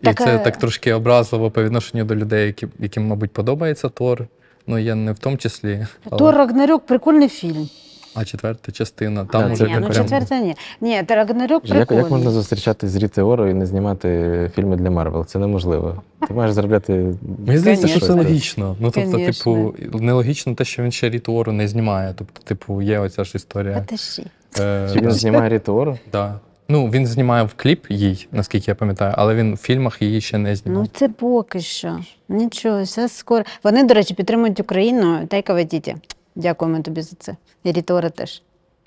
І Так, це а- так трошки образливо по відношенню до людей, які, яким, мабуть, подобається Тор. Ну, я не в тому числі. але- Тор Рагнарюк прикольний фільм. А четверта частина, там Да, уже Ні, ну прям- четверта ні. Ні, та Як, як можна зустрічати з рітеору і не знімати фільми для Марвел? Це неможливо. Ти маєш заробляти. Мені здається, що це логічно. Ну тобто, типу, Конечно. типу, нелогічно те, що він ще Ріту не знімає. Тобто, типу, є оця ж історія. Е, Чи він знімає Ріту Оро? Ну він знімає в кліп їй, наскільки я пам'ятаю, але він в фільмах її ще не знімає. Ну це поки що. Нічого, все скоро. Вони, до речі, підтримують Україну, Тайка Вайтіті. Дякуємо тобі за це. І Рітора теж.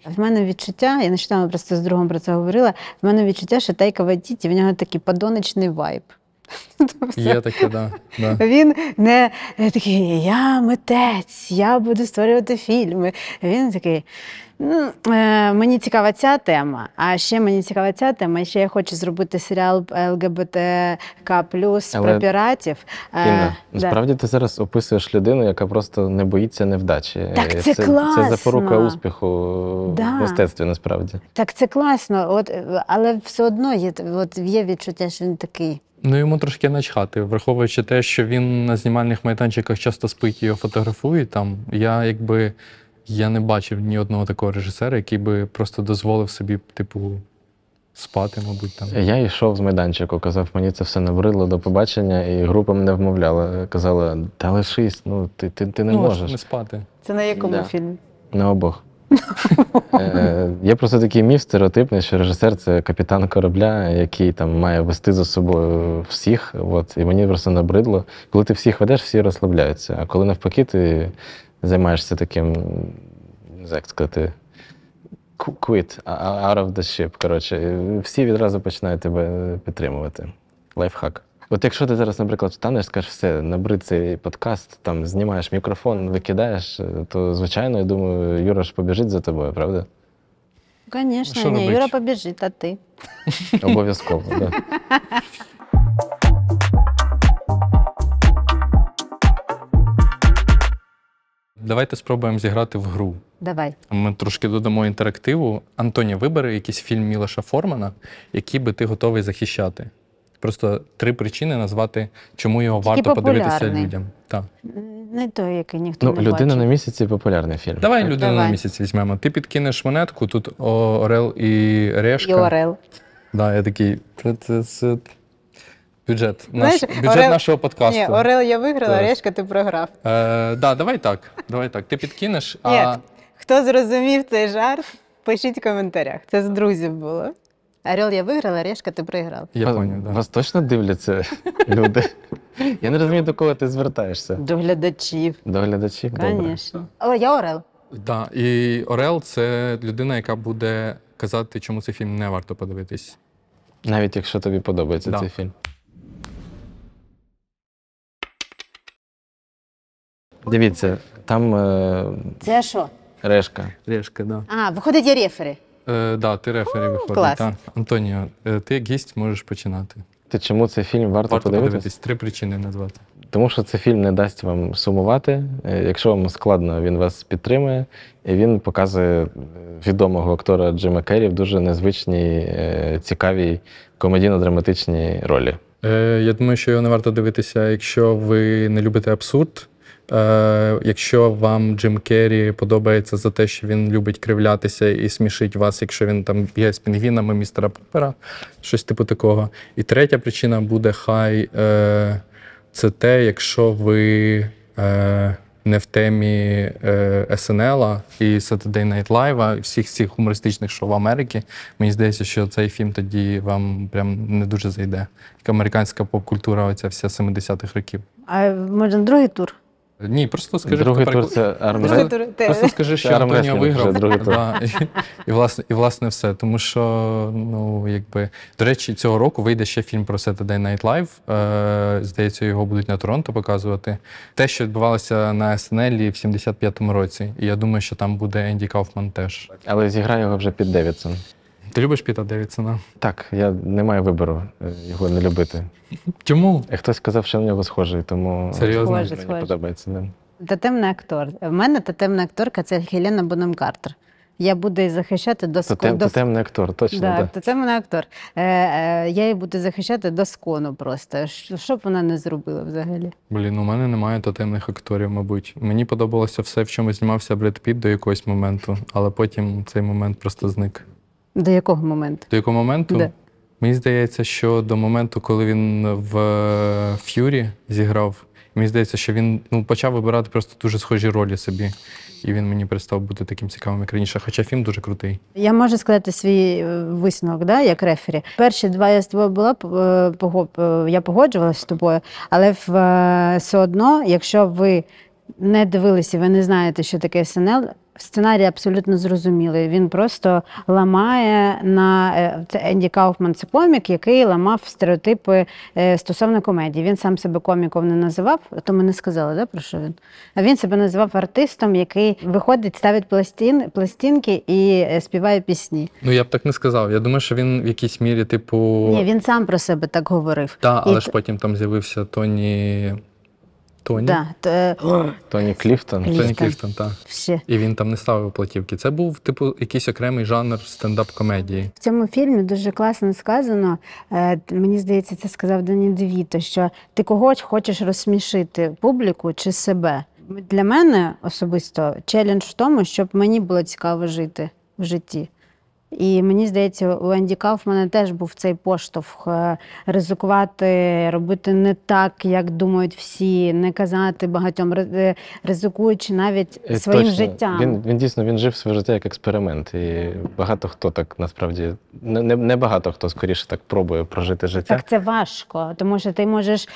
В мене відчуття, я нещодавно просто з другом про це говорила. В мене відчуття, що Тайка Вайтіті, в нього такий подоночний вайб. Є таке, да. да. Він не такий, я митець, я буду створювати фільми. Він такий. Ну, е, Мені цікава ця тема. А ще мені цікава ця тема. ще я хочу зробити серіал ЛГБТК плюс про піратів. Е, Інна, насправді ти зараз описуєш людину, яка просто не боїться невдачі. Так е, це, це класно. Це запорука успіху да. в мистецтві. Насправді так це класно, от але все одно є от є відчуття, що він такий. Ну йому трошки начхати, враховуючи те, що він на знімальних майданчиках часто спить і його фотографують там. Я якби я не бачив ні одного такого режисера, який би просто дозволив собі, типу, спати, мабуть. там. Я йшов з майданчику, казав, мені це все набридло до побачення, і група мене вмовляла. Казала, та лишись, ну ти ти, ти не ну, можеш. не спати. Це на якому да. фільмі? На обох. е, є просто такий міф стереотипний, що режисер це капітан корабля, який там має вести за собою всіх. От, І мені просто набридло. Коли ти всіх ведеш, всі розслабляються. А коли навпаки, ти займаєшся таким, як сказати, quit, out of the ship. Коротше, всі відразу починають тебе підтримувати. Лайфхак. От якщо ти зараз, наприклад, встанеш, скажеш все, набри цей подкаст, там знімаєш мікрофон, викидаєш, то звичайно, я думаю, Юра ж побіжить за тобою, правда? Звісно, ні, Юра побіжить, а ти. Обов'язково, так. Да. Давайте спробуємо зіграти в гру. Давай. Ми трошки додамо інтерактиву. Антоні, вибери якийсь фільм Мілоша Формана, який би ти готовий захищати. Просто три причини назвати, чому його Тільки варто подивитися людям. Так. Не той, який ніхто Ну, не людина на місяці популярний фільм. Давай людину Давай. на місяць візьмемо. Ти підкинеш монетку, тут Орел і Решка. І Орел. Да, я такий. це- це- Бюджет Знаєш, наш бюджет Орел... нашого подкасту. Ні, Орел, я виграла, Решка, ти програв. Е, да, Давай так. Давай так. Ти підкинеш. Ні. Хто зрозумів цей жарт, пишіть в коментарях. Це з друзів було. Орел, я виграла, Решка, ти проіграв. Я поняв, да. Вас точно дивляться люди. Я не розумію, до кого ти звертаєшся. До глядачів. До глядачів, Звісно. Але я Орел. Так, і Орел це людина, яка буде казати, чому цей фільм не варто подивитись. Навіть якщо тобі подобається да. цей фільм. Дивіться, там е, Це що? решка. Решка, да. А, виходить, я рефери. Е, да, ти рефері виходить. клас. Антоніо, е, ти як гість можеш починати. Ти чому цей фільм варто, Варто подивитись? подивитись, три причини назвати. Тому що цей фільм не дасть вам сумувати. Е, якщо вам складно, він вас підтримує. І він показує е, відомого актора Джима Керрі в дуже незвичній, цікавій комедійно-драматичній ролі. Е, я думаю, що його не варто дивитися, якщо ви не любите абсурд, Е, Якщо вам Джим Керрі подобається за те, що він любить кривлятися і смішить вас, якщо він там є з пінгвінами, містера Попера, щось типу такого. І третя причина буде хай е, це те, якщо ви. Е, не в темі е, СНЛ і Saturday Night Live, всіх цих гумористичних шоу в Америці, Мені здається, що цей фільм тоді вам прям не дуже зайде. Як американська поп-культура, оця вся 70-х років. А може другий тур? Ні, просто скажи, Другий хто тур Другий тур те. Просто скажи, що Це Антоніо виграв. другий тур. Да, і, і, власне, і власне все. Тому що, ну, якби. До речі, цього року вийде ще фільм про Saturday Night Live. Е, здається, його будуть на Торонто показувати. Те, що відбувалося на СНЛ в 75-му році. І я думаю, що там буде Енді Кауфман теж. Але зіграє його вже під Девідсон. Ти любиш Піта Девідсона? Так, я не маю вибору е, його не любити. Чому? Е, хтось казав, що на нього схожий, тому Серйозно? Схожий, мені схожий. подобається. Да. Тотемний актор. У мене тотемна акторка це Хелена Бонем Картер. Я буду її захищати до скону. до... Тотемний актор, точно. Да, да. Тотемний актор. Е, е, я її буду захищати до скону просто. Що б вона не зробила взагалі? Блін, у мене немає тотемних акторів, мабуть. Мені подобалося все, в чому знімався Бред Піт до якогось моменту, але потім цей момент просто зник. До якого моменту? До якого моменту? Де? Мені здається, що до моменту, коли він в е, Ф'юрі зіграв, мені здається, що він ну, почав вибирати просто дуже схожі ролі собі. І він мені перестав бути таким цікавим, як раніше, хоча фільм дуже крутий. Я можу сказати свій е, висновок, да, як рефері. Перші два я з тобою була е, я погоджувалася з тобою, але все одно, якщо ви не дивилися, ви не знаєте, що таке СНЛ. Сценарій абсолютно зрозумілий. Він просто ламає на е, це Енді Кауфман, це комік, який ламав стереотипи е, стосовно комедії. Він сам себе коміком не називав, то ми не сказали, да, про що він. А він себе називав артистом, який виходить, ставить пластин, пластинки і е, співає пісні. Ну я б так не сказав. Я думаю, що він в якійсь мірі, типу, ні, він сам про себе так говорив. Так, але і... ж потім там з'явився Тоні. Тоні? Да, е, то... Тоні Кліфтон. Кліфтон. Тоні Кліфтон, так. Всі. І він там не ставив платівки. Це був, типу, якийсь окремий жанр стендап-комедії. В цьому фільмі дуже класно сказано. Е, мені здається, це сказав Дані Девіто, що ти когось хочеш розсмішити публіку чи себе. Для мене особисто челендж в тому, щоб мені було цікаво жити в житті. І мені здається, у Енді Кауфмана теж був цей поштовх е, ризикувати, робити не так, як думають всі, не казати багатьом, е, ризикуючи навіть е, своїм Точно. життям. Він він дійсно він жив своє життя як експеримент. І багато хто так насправді не не багато хто скоріше так пробує прожити життя. Так це важко, тому що ти можеш е,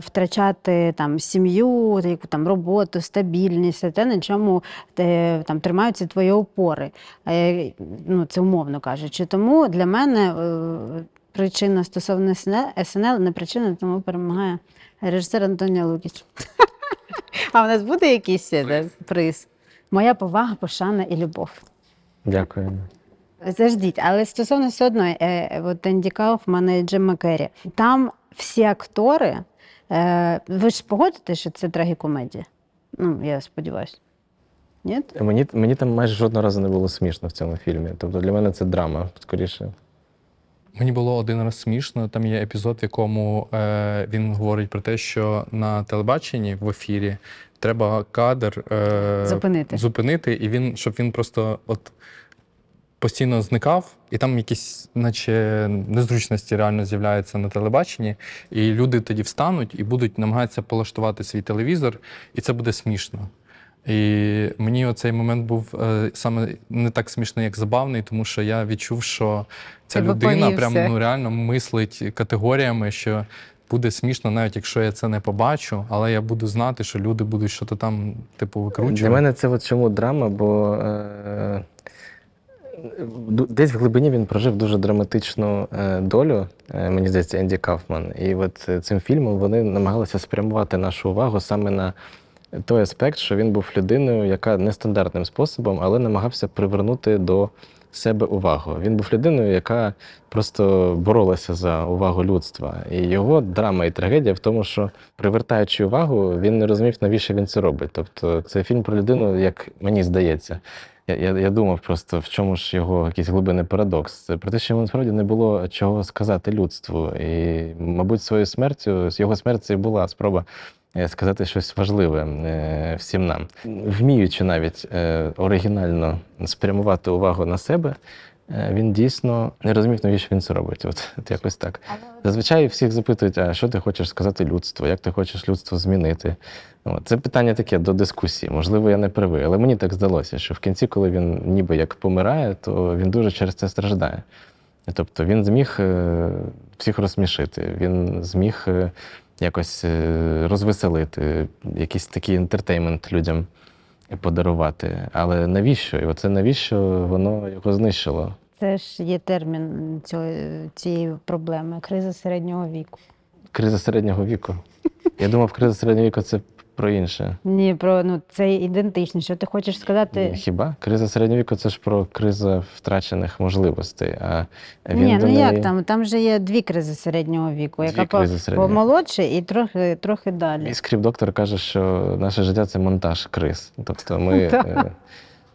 втрачати там сім'ю, яку там роботу, стабільність, те на чому ти там тримаються твої опори ну це умовно кажучи. Тому для мене е, причина стосовно СНЛ не причина, тому перемагає режисер Антоніо Лукіч. А в нас буде якийсь е, приз? Моя повага, пошана і любов. Дякую. Заждіть, але стосовно все одно, е, от Енді Кауфмана і Джима Керрі, там всі актори. Ви ж погодите, що це трагікомедія? Ну, я сподіваюся. Ні? Мені мені там майже жодного разу не було смішно в цьому фільмі. Тобто для мене це драма скоріше. Мені було один раз смішно. Там є епізод, в якому е, він говорить про те, що на телебаченні в ефірі треба кадр е, зупинити, зупинити і він, щоб він просто от постійно зникав, і там якісь, наче незручності реально з'являються на телебаченні, і люди тоді встануть і будуть намагатися полаштувати свій телевізор, і це буде смішно. І мені оцей момент був е, саме не так смішний, як забавний, тому що я відчув, що ця Тебе людина прям ну реально мислить категоріями, що буде смішно, навіть якщо я це не побачу, але я буду знати, що люди будуть щось там типу викручувати. Для мене це от чому драма, бо е, десь в глибині він прожив дуже драматичну е, долю. Е, мені здається, Енді Кафман. І от цим фільмом вони намагалися спрямувати нашу увагу саме на той аспект, що він був людиною, яка нестандартним способом, але намагався привернути до себе увагу. Він був людиною, яка просто боролася за увагу людства. І його драма і трагедія в тому, що привертаючи увагу, він не розумів, навіщо він це робить. Тобто це фільм про людину, як мені здається. Я я, я думав просто, в чому ж його якийсь глибинний парадокс. Це про те, що йому насправді не було чого сказати людству. І, мабуть, своєю смертю, його смерть була спроба. Е, сказати щось важливе е, всім нам, вміючи навіть е, оригінально спрямувати увагу на себе. Він дійсно не розумів, навіщо він це робить. От, от якось так. Зазвичай всіх запитують, а що ти хочеш сказати людству, як ти хочеш людство змінити. От. Це питання таке до дискусії. Можливо, я не правий, але мені так здалося, що в кінці, коли він ніби як помирає, то він дуже через це страждає. Тобто він зміг всіх розсмішити, він зміг якось е, розвеселити, якийсь такий інтертеймент людям подарувати. Але навіщо? І оце навіщо воно його знищило? Це ж є термін цієї проблеми криза середнього віку. Криза середнього віку. Я думав, криза середнього віку це про інше. Ні, про ну це ідентично. Що ти хочеш сказати? Хіба криза середньовіку це ж про криза втрачених можливостей. А він Ні, ну як там? Там же є дві кризи середнього віку, дві яка по, помолодше і трохи трохи далі. І скріп доктор каже, що наше життя це монтаж криз. Тобто ми.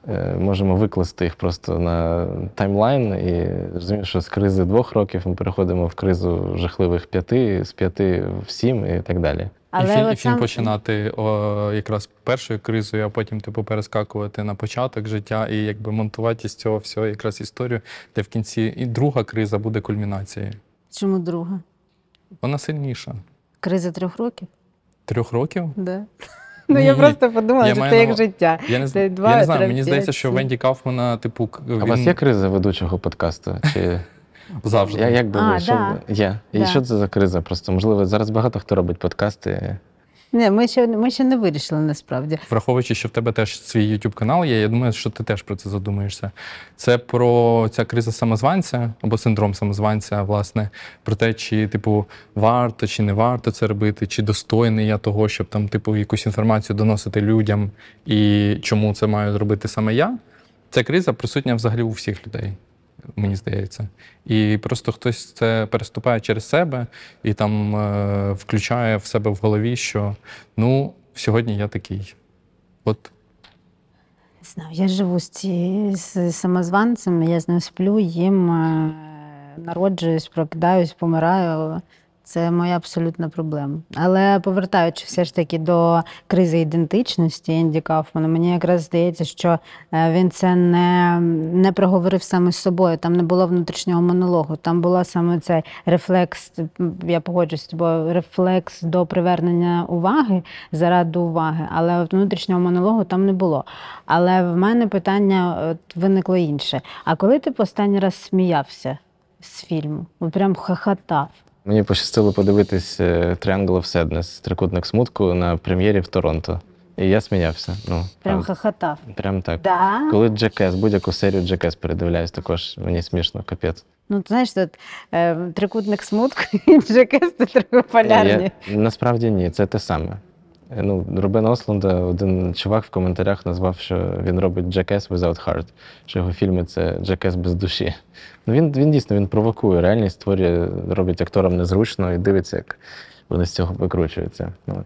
Е, е, можемо викласти їх просто на таймлайн і розуміємо, що з кризи двох років ми переходимо в кризу жахливих п'яти, з п'яти в сім і так далі. Але і фільм, от і фільм починати о, якраз першою кризою, а потім типу перескакувати на початок життя і якби монтувати з цього всього якраз історію, де в кінці і друга криза буде кульмінацією. Чому друга? Вона сильніша. Криза трьох років? Трьох років? Да. Ну ні, я просто подумала, я що це як життя. Я не, це два, не знаю, мені здається, що Венді Кафмана, типу, він... А у вас є криза ведучого подкасту? Чи завжди. Я як думаю, а, що да. є. І да. що це за криза? Просто можливо, зараз багато хто робить подкасти. Не, ми ще ми ще не вирішили насправді. Враховуючи, що в тебе теж свій youtube канал є, я думаю, що ти теж про це задумаєшся. Це про ця криза самозванця або синдром самозванця, власне, про те, чи типу варто, чи не варто це робити, чи достойний я того, щоб там, типу, якусь інформацію доносити людям і чому це маю зробити саме я. Ця криза присутня взагалі у всіх людей мені здається. І просто хтось це переступає через себе і там е, включає в себе в голові, що ну, сьогодні я такий. От. Не знаю, я живу з ці з самозванцем, я з ним сплю, їм е, народжуюсь, прокидаюсь, помираю. Це моя абсолютна проблема. Але повертаючи все ж таки до кризи ідентичності Енді Кауфмана, мені якраз здається, що е, він це не не проговорив саме з собою. Там не було внутрішнього монологу. Там була саме цей рефлекс. Я погоджуюсь з тобою, рефлекс до привернення уваги заради уваги. Але внутрішнього монологу там не було. Але в мене питання виникло інше. А коли ти останній раз сміявся з фільму? Прям хохотав? Мені пощастило подивитись е, Triangle of Sadness, трикутник смутку на прем'єрі в Торонто. І я сміявся. Ну, Прям хохотав. Прям так. Да? Коли Джекес, будь-яку серію Джекес передивляюсь, також мені смішно, капець. Ну, знаєш, тут е, трикутник смутку і Джекес це трикополярні. Е, я, насправді ні, це те саме. Е, ну, Робена Осланда, е, один чувак в коментарях назвав, що він робить Jackass without heart, що його фільми це Jackass без душі. Ну Він він дійсно він провокує реальність, створює, робить акторам незручно і дивиться, як вони з цього викручуються. От.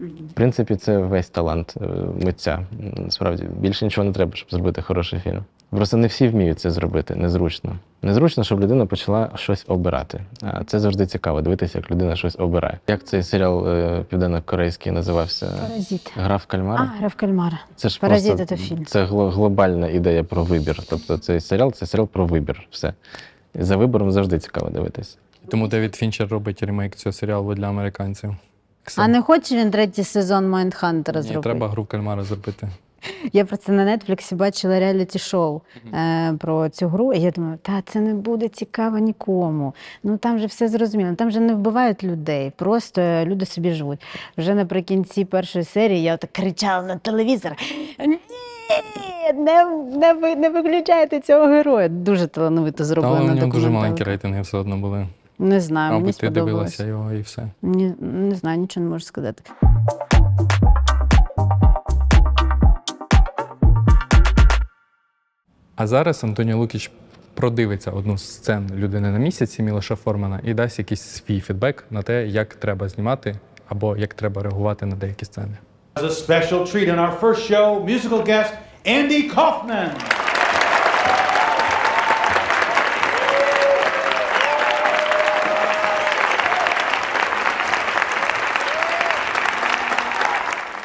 В принципі, це весь талант е, митця. Насправді більше нічого не треба, щоб зробити хороший фільм. Просто не всі вміють це зробити незручно. Незручно, щоб людина почала щось обирати. Це завжди цікаво дивитися, як людина щось обирає. Як цей серіал е, південно-корейський називався? Паразіт Гра в кальмара? А, гра в кальмара. Це ж паразіт. просто, це фільм. Це глобальна ідея про вибір. Тобто цей серіал це серіал про вибір. Все. за вибором завжди цікаво дивитися. Тому Девід Фінчер робить ремейк цього серіалу для американців. Ксен. А не хоче він третій сезон Майндхантера зробити? Треба гру кальмара зробити. Я про це на Нетфліксі бачила реаліті-шоу е, про цю гру. І я думаю, та це не буде цікаво нікому. Ну там же все зрозуміло, там же не вбивають людей, просто люди собі живуть. Вже наприкінці першої серії я так кричала на телевізор. Ні, не не, не виключайте цього героя. Дуже талановито Та, зроблено. але у нього дуже маленькі рейтинги все одно були. Не знаю, мені ти дивилася його і все. Ні, не знаю, нічого не можу сказати. А зараз Антоні Лукіч продивиться одну з сцен людини на місяці Мілоша Формана і дасть якийсь свій фідбек на те, як треба знімати або як треба реагувати на деякі сцени. As a special treat in our first show, musical guest Andy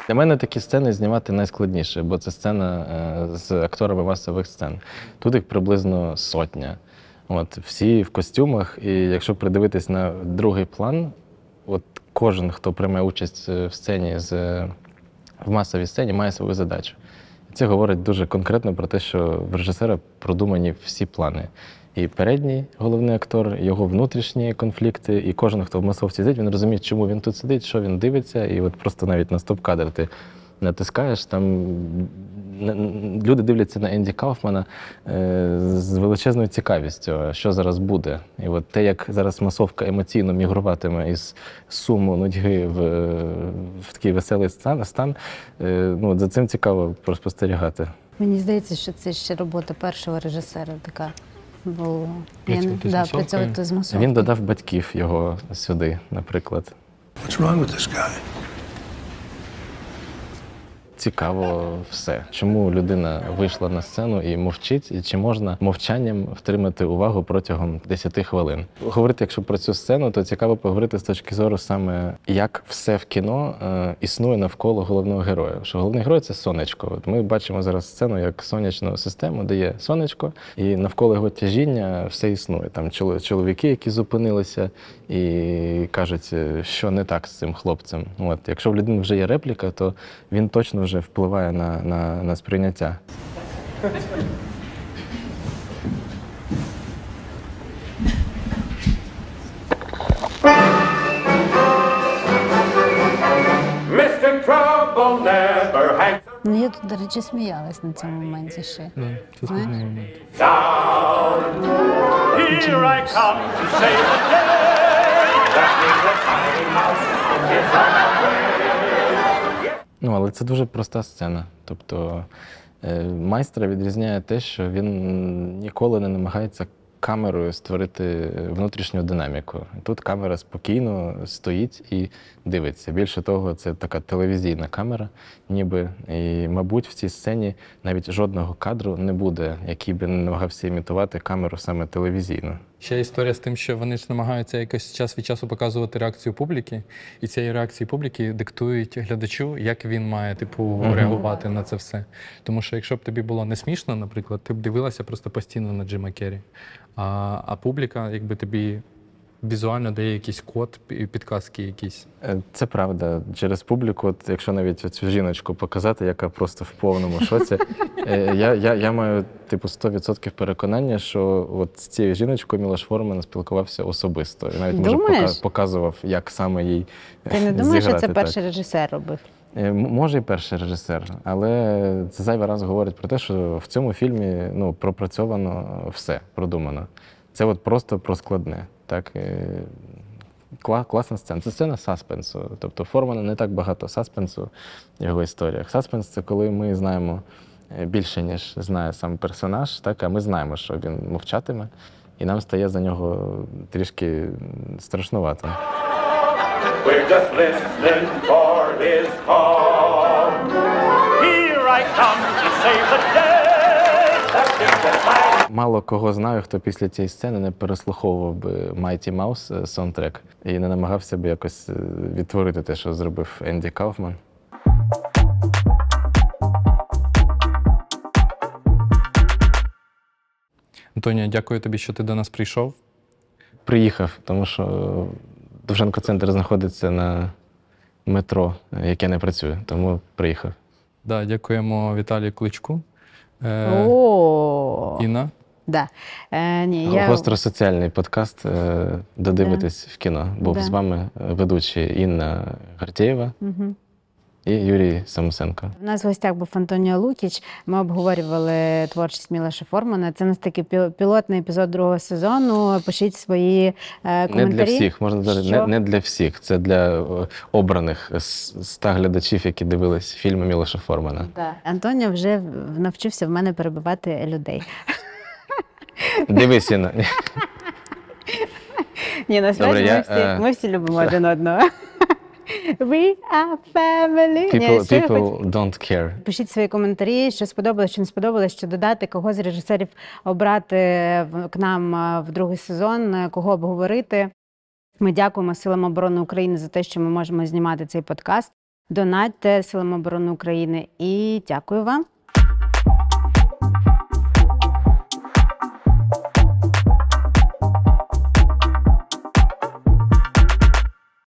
Для мене такі сцени знімати найскладніше, бо це сцена е, з акторами масових сцен. Тут їх приблизно сотня. От, Всі в костюмах, і якщо придивитись на другий план, от кожен, хто прийме участь е, в сцені з е, в масовій сцені, має свою задачу. це говорить дуже конкретно про те, що в режисера продумані всі плани і передній головний актор, його внутрішні конфлікти, і кожен, хто в масовці сидить, він розуміє, чому він тут сидить, що він дивиться, і от просто навіть на стоп-кадр ти натискаєш там. Люди дивляться на Енді Кауфмана е, з величезною цікавістю, що зараз буде. І от те, як зараз масовка емоційно мігруватиме із суму нудьги в в такий веселий стан, стан е, ну, за цим цікаво спостерігати. Мені здається, що це ще робота першого режисера така. Бо Він да, працювати з масовки. Він додав батьків його сюди, наприклад. What's wrong with this guy? цікаво все, чому людина вийшла на сцену і мовчить, і чи можна мовчанням втримати увагу протягом 10 хвилин. Говорити, якщо про цю сцену, то цікаво поговорити з точки зору саме як все в кіно е, існує навколо головного героя. Що головний герой це сонечко. От Ми бачимо зараз сцену як сонячну систему, де є сонечко, і навколо його тяжіння все існує. Там чоловіки, які зупинилися і кажуть, що не так з цим хлопцем. От, Якщо в людини вже є репліка, то він точно вже впливає на, на, на сприйняття. Ну, я тут, до речі, сміялась на цьому моменті ще. Mm, це Down, here I come to save the day. Ну, але це дуже проста сцена. Тобто е, майстра відрізняє те, що він ніколи не намагається камерою створити е, внутрішню динаміку. Тут камера спокійно стоїть і дивиться. Більше того, це така телевізійна камера, ніби. І, мабуть, в цій сцені навіть жодного кадру не буде, який би не намагався імітувати камеру саме телевізійно. Ще історія з тим, що вони ж намагаються якось час від часу показувати реакцію публіки, і цієї реакції публіки диктують глядачу, як він має типу реагувати на це все. Тому що якщо б тобі було не смішно, наприклад, ти б дивилася просто постійно на Джима Керрі. А а публіка, якби тобі візуально дає якийсь код підказки якісь. Е, це правда. Через публіку, от якщо навіть цю жіночку показати, яка просто в повному шоці, е, я я, я маю типу 100% переконання, що от з цією жіночкою Мілош Форман спілкувався особисто. І навіть може пока, показував, як саме їй. Ти не думаєш, що це так. перший режисер робив? Е, може, і перший режисер, але це зайвий раз говорить про те, що в цьому фільмі ну пропрацьовано все продумано. Це от просто про складне так. Е, класна сцена. Це сцена саспенсу. Тобто Формана не так багато саспенсу в його історіях. Саспенс це коли ми знаємо е, більше, ніж знає сам персонаж, так, а ми знаємо, що він мовчатиме, і нам стає за нього трішки страшнувато. We're just listening for his call. Here I come to save the day. Мало кого знаю, хто після цієї сцени не переслуховував би Mighty Mouse е, саундтрек і не намагався би якось е, відтворити те, що зробив Енді Кауфман. Антоніо, дякую тобі, що ти до нас прийшов. Приїхав, тому що Довженко центр знаходиться на метро, е, яке не працює, тому приїхав. Да, Дякуємо Віталію Кличку. Е, О. Інна? Да. Е, ні, я... Гостросоціальний подкаст е, додивитись в кіно. Був Да. з вами ведучий Інна Гартєєва. Мгм і Юрій Самосенко. У нас в гостях був Антоніо Лукіч. Ми обговорювали творчість Мілаша Формана. Це у нас такий пілотний епізод другого сезону. Пишіть свої коментарі. Не для всіх, можна сказати, не, не для всіх. Це для е, обраних ста глядачів, які дивились фільми Мілаша Формана. Да. Антоніо вже навчився в мене перебивати людей. Дивись, Інна. Ні, насправді ми, я, е, ми всі любимо один одного. We are family. People, people don't care. Пишіть свої коментарі, що сподобалось, що не сподобалось, що додати, кого з режисерів обрати е, к нам е, в другий сезон, е, кого обговорити. Ми дякуємо Силам оборони України за те, що ми можемо знімати цей подкаст. Донатьте Силам оборони України і дякую вам.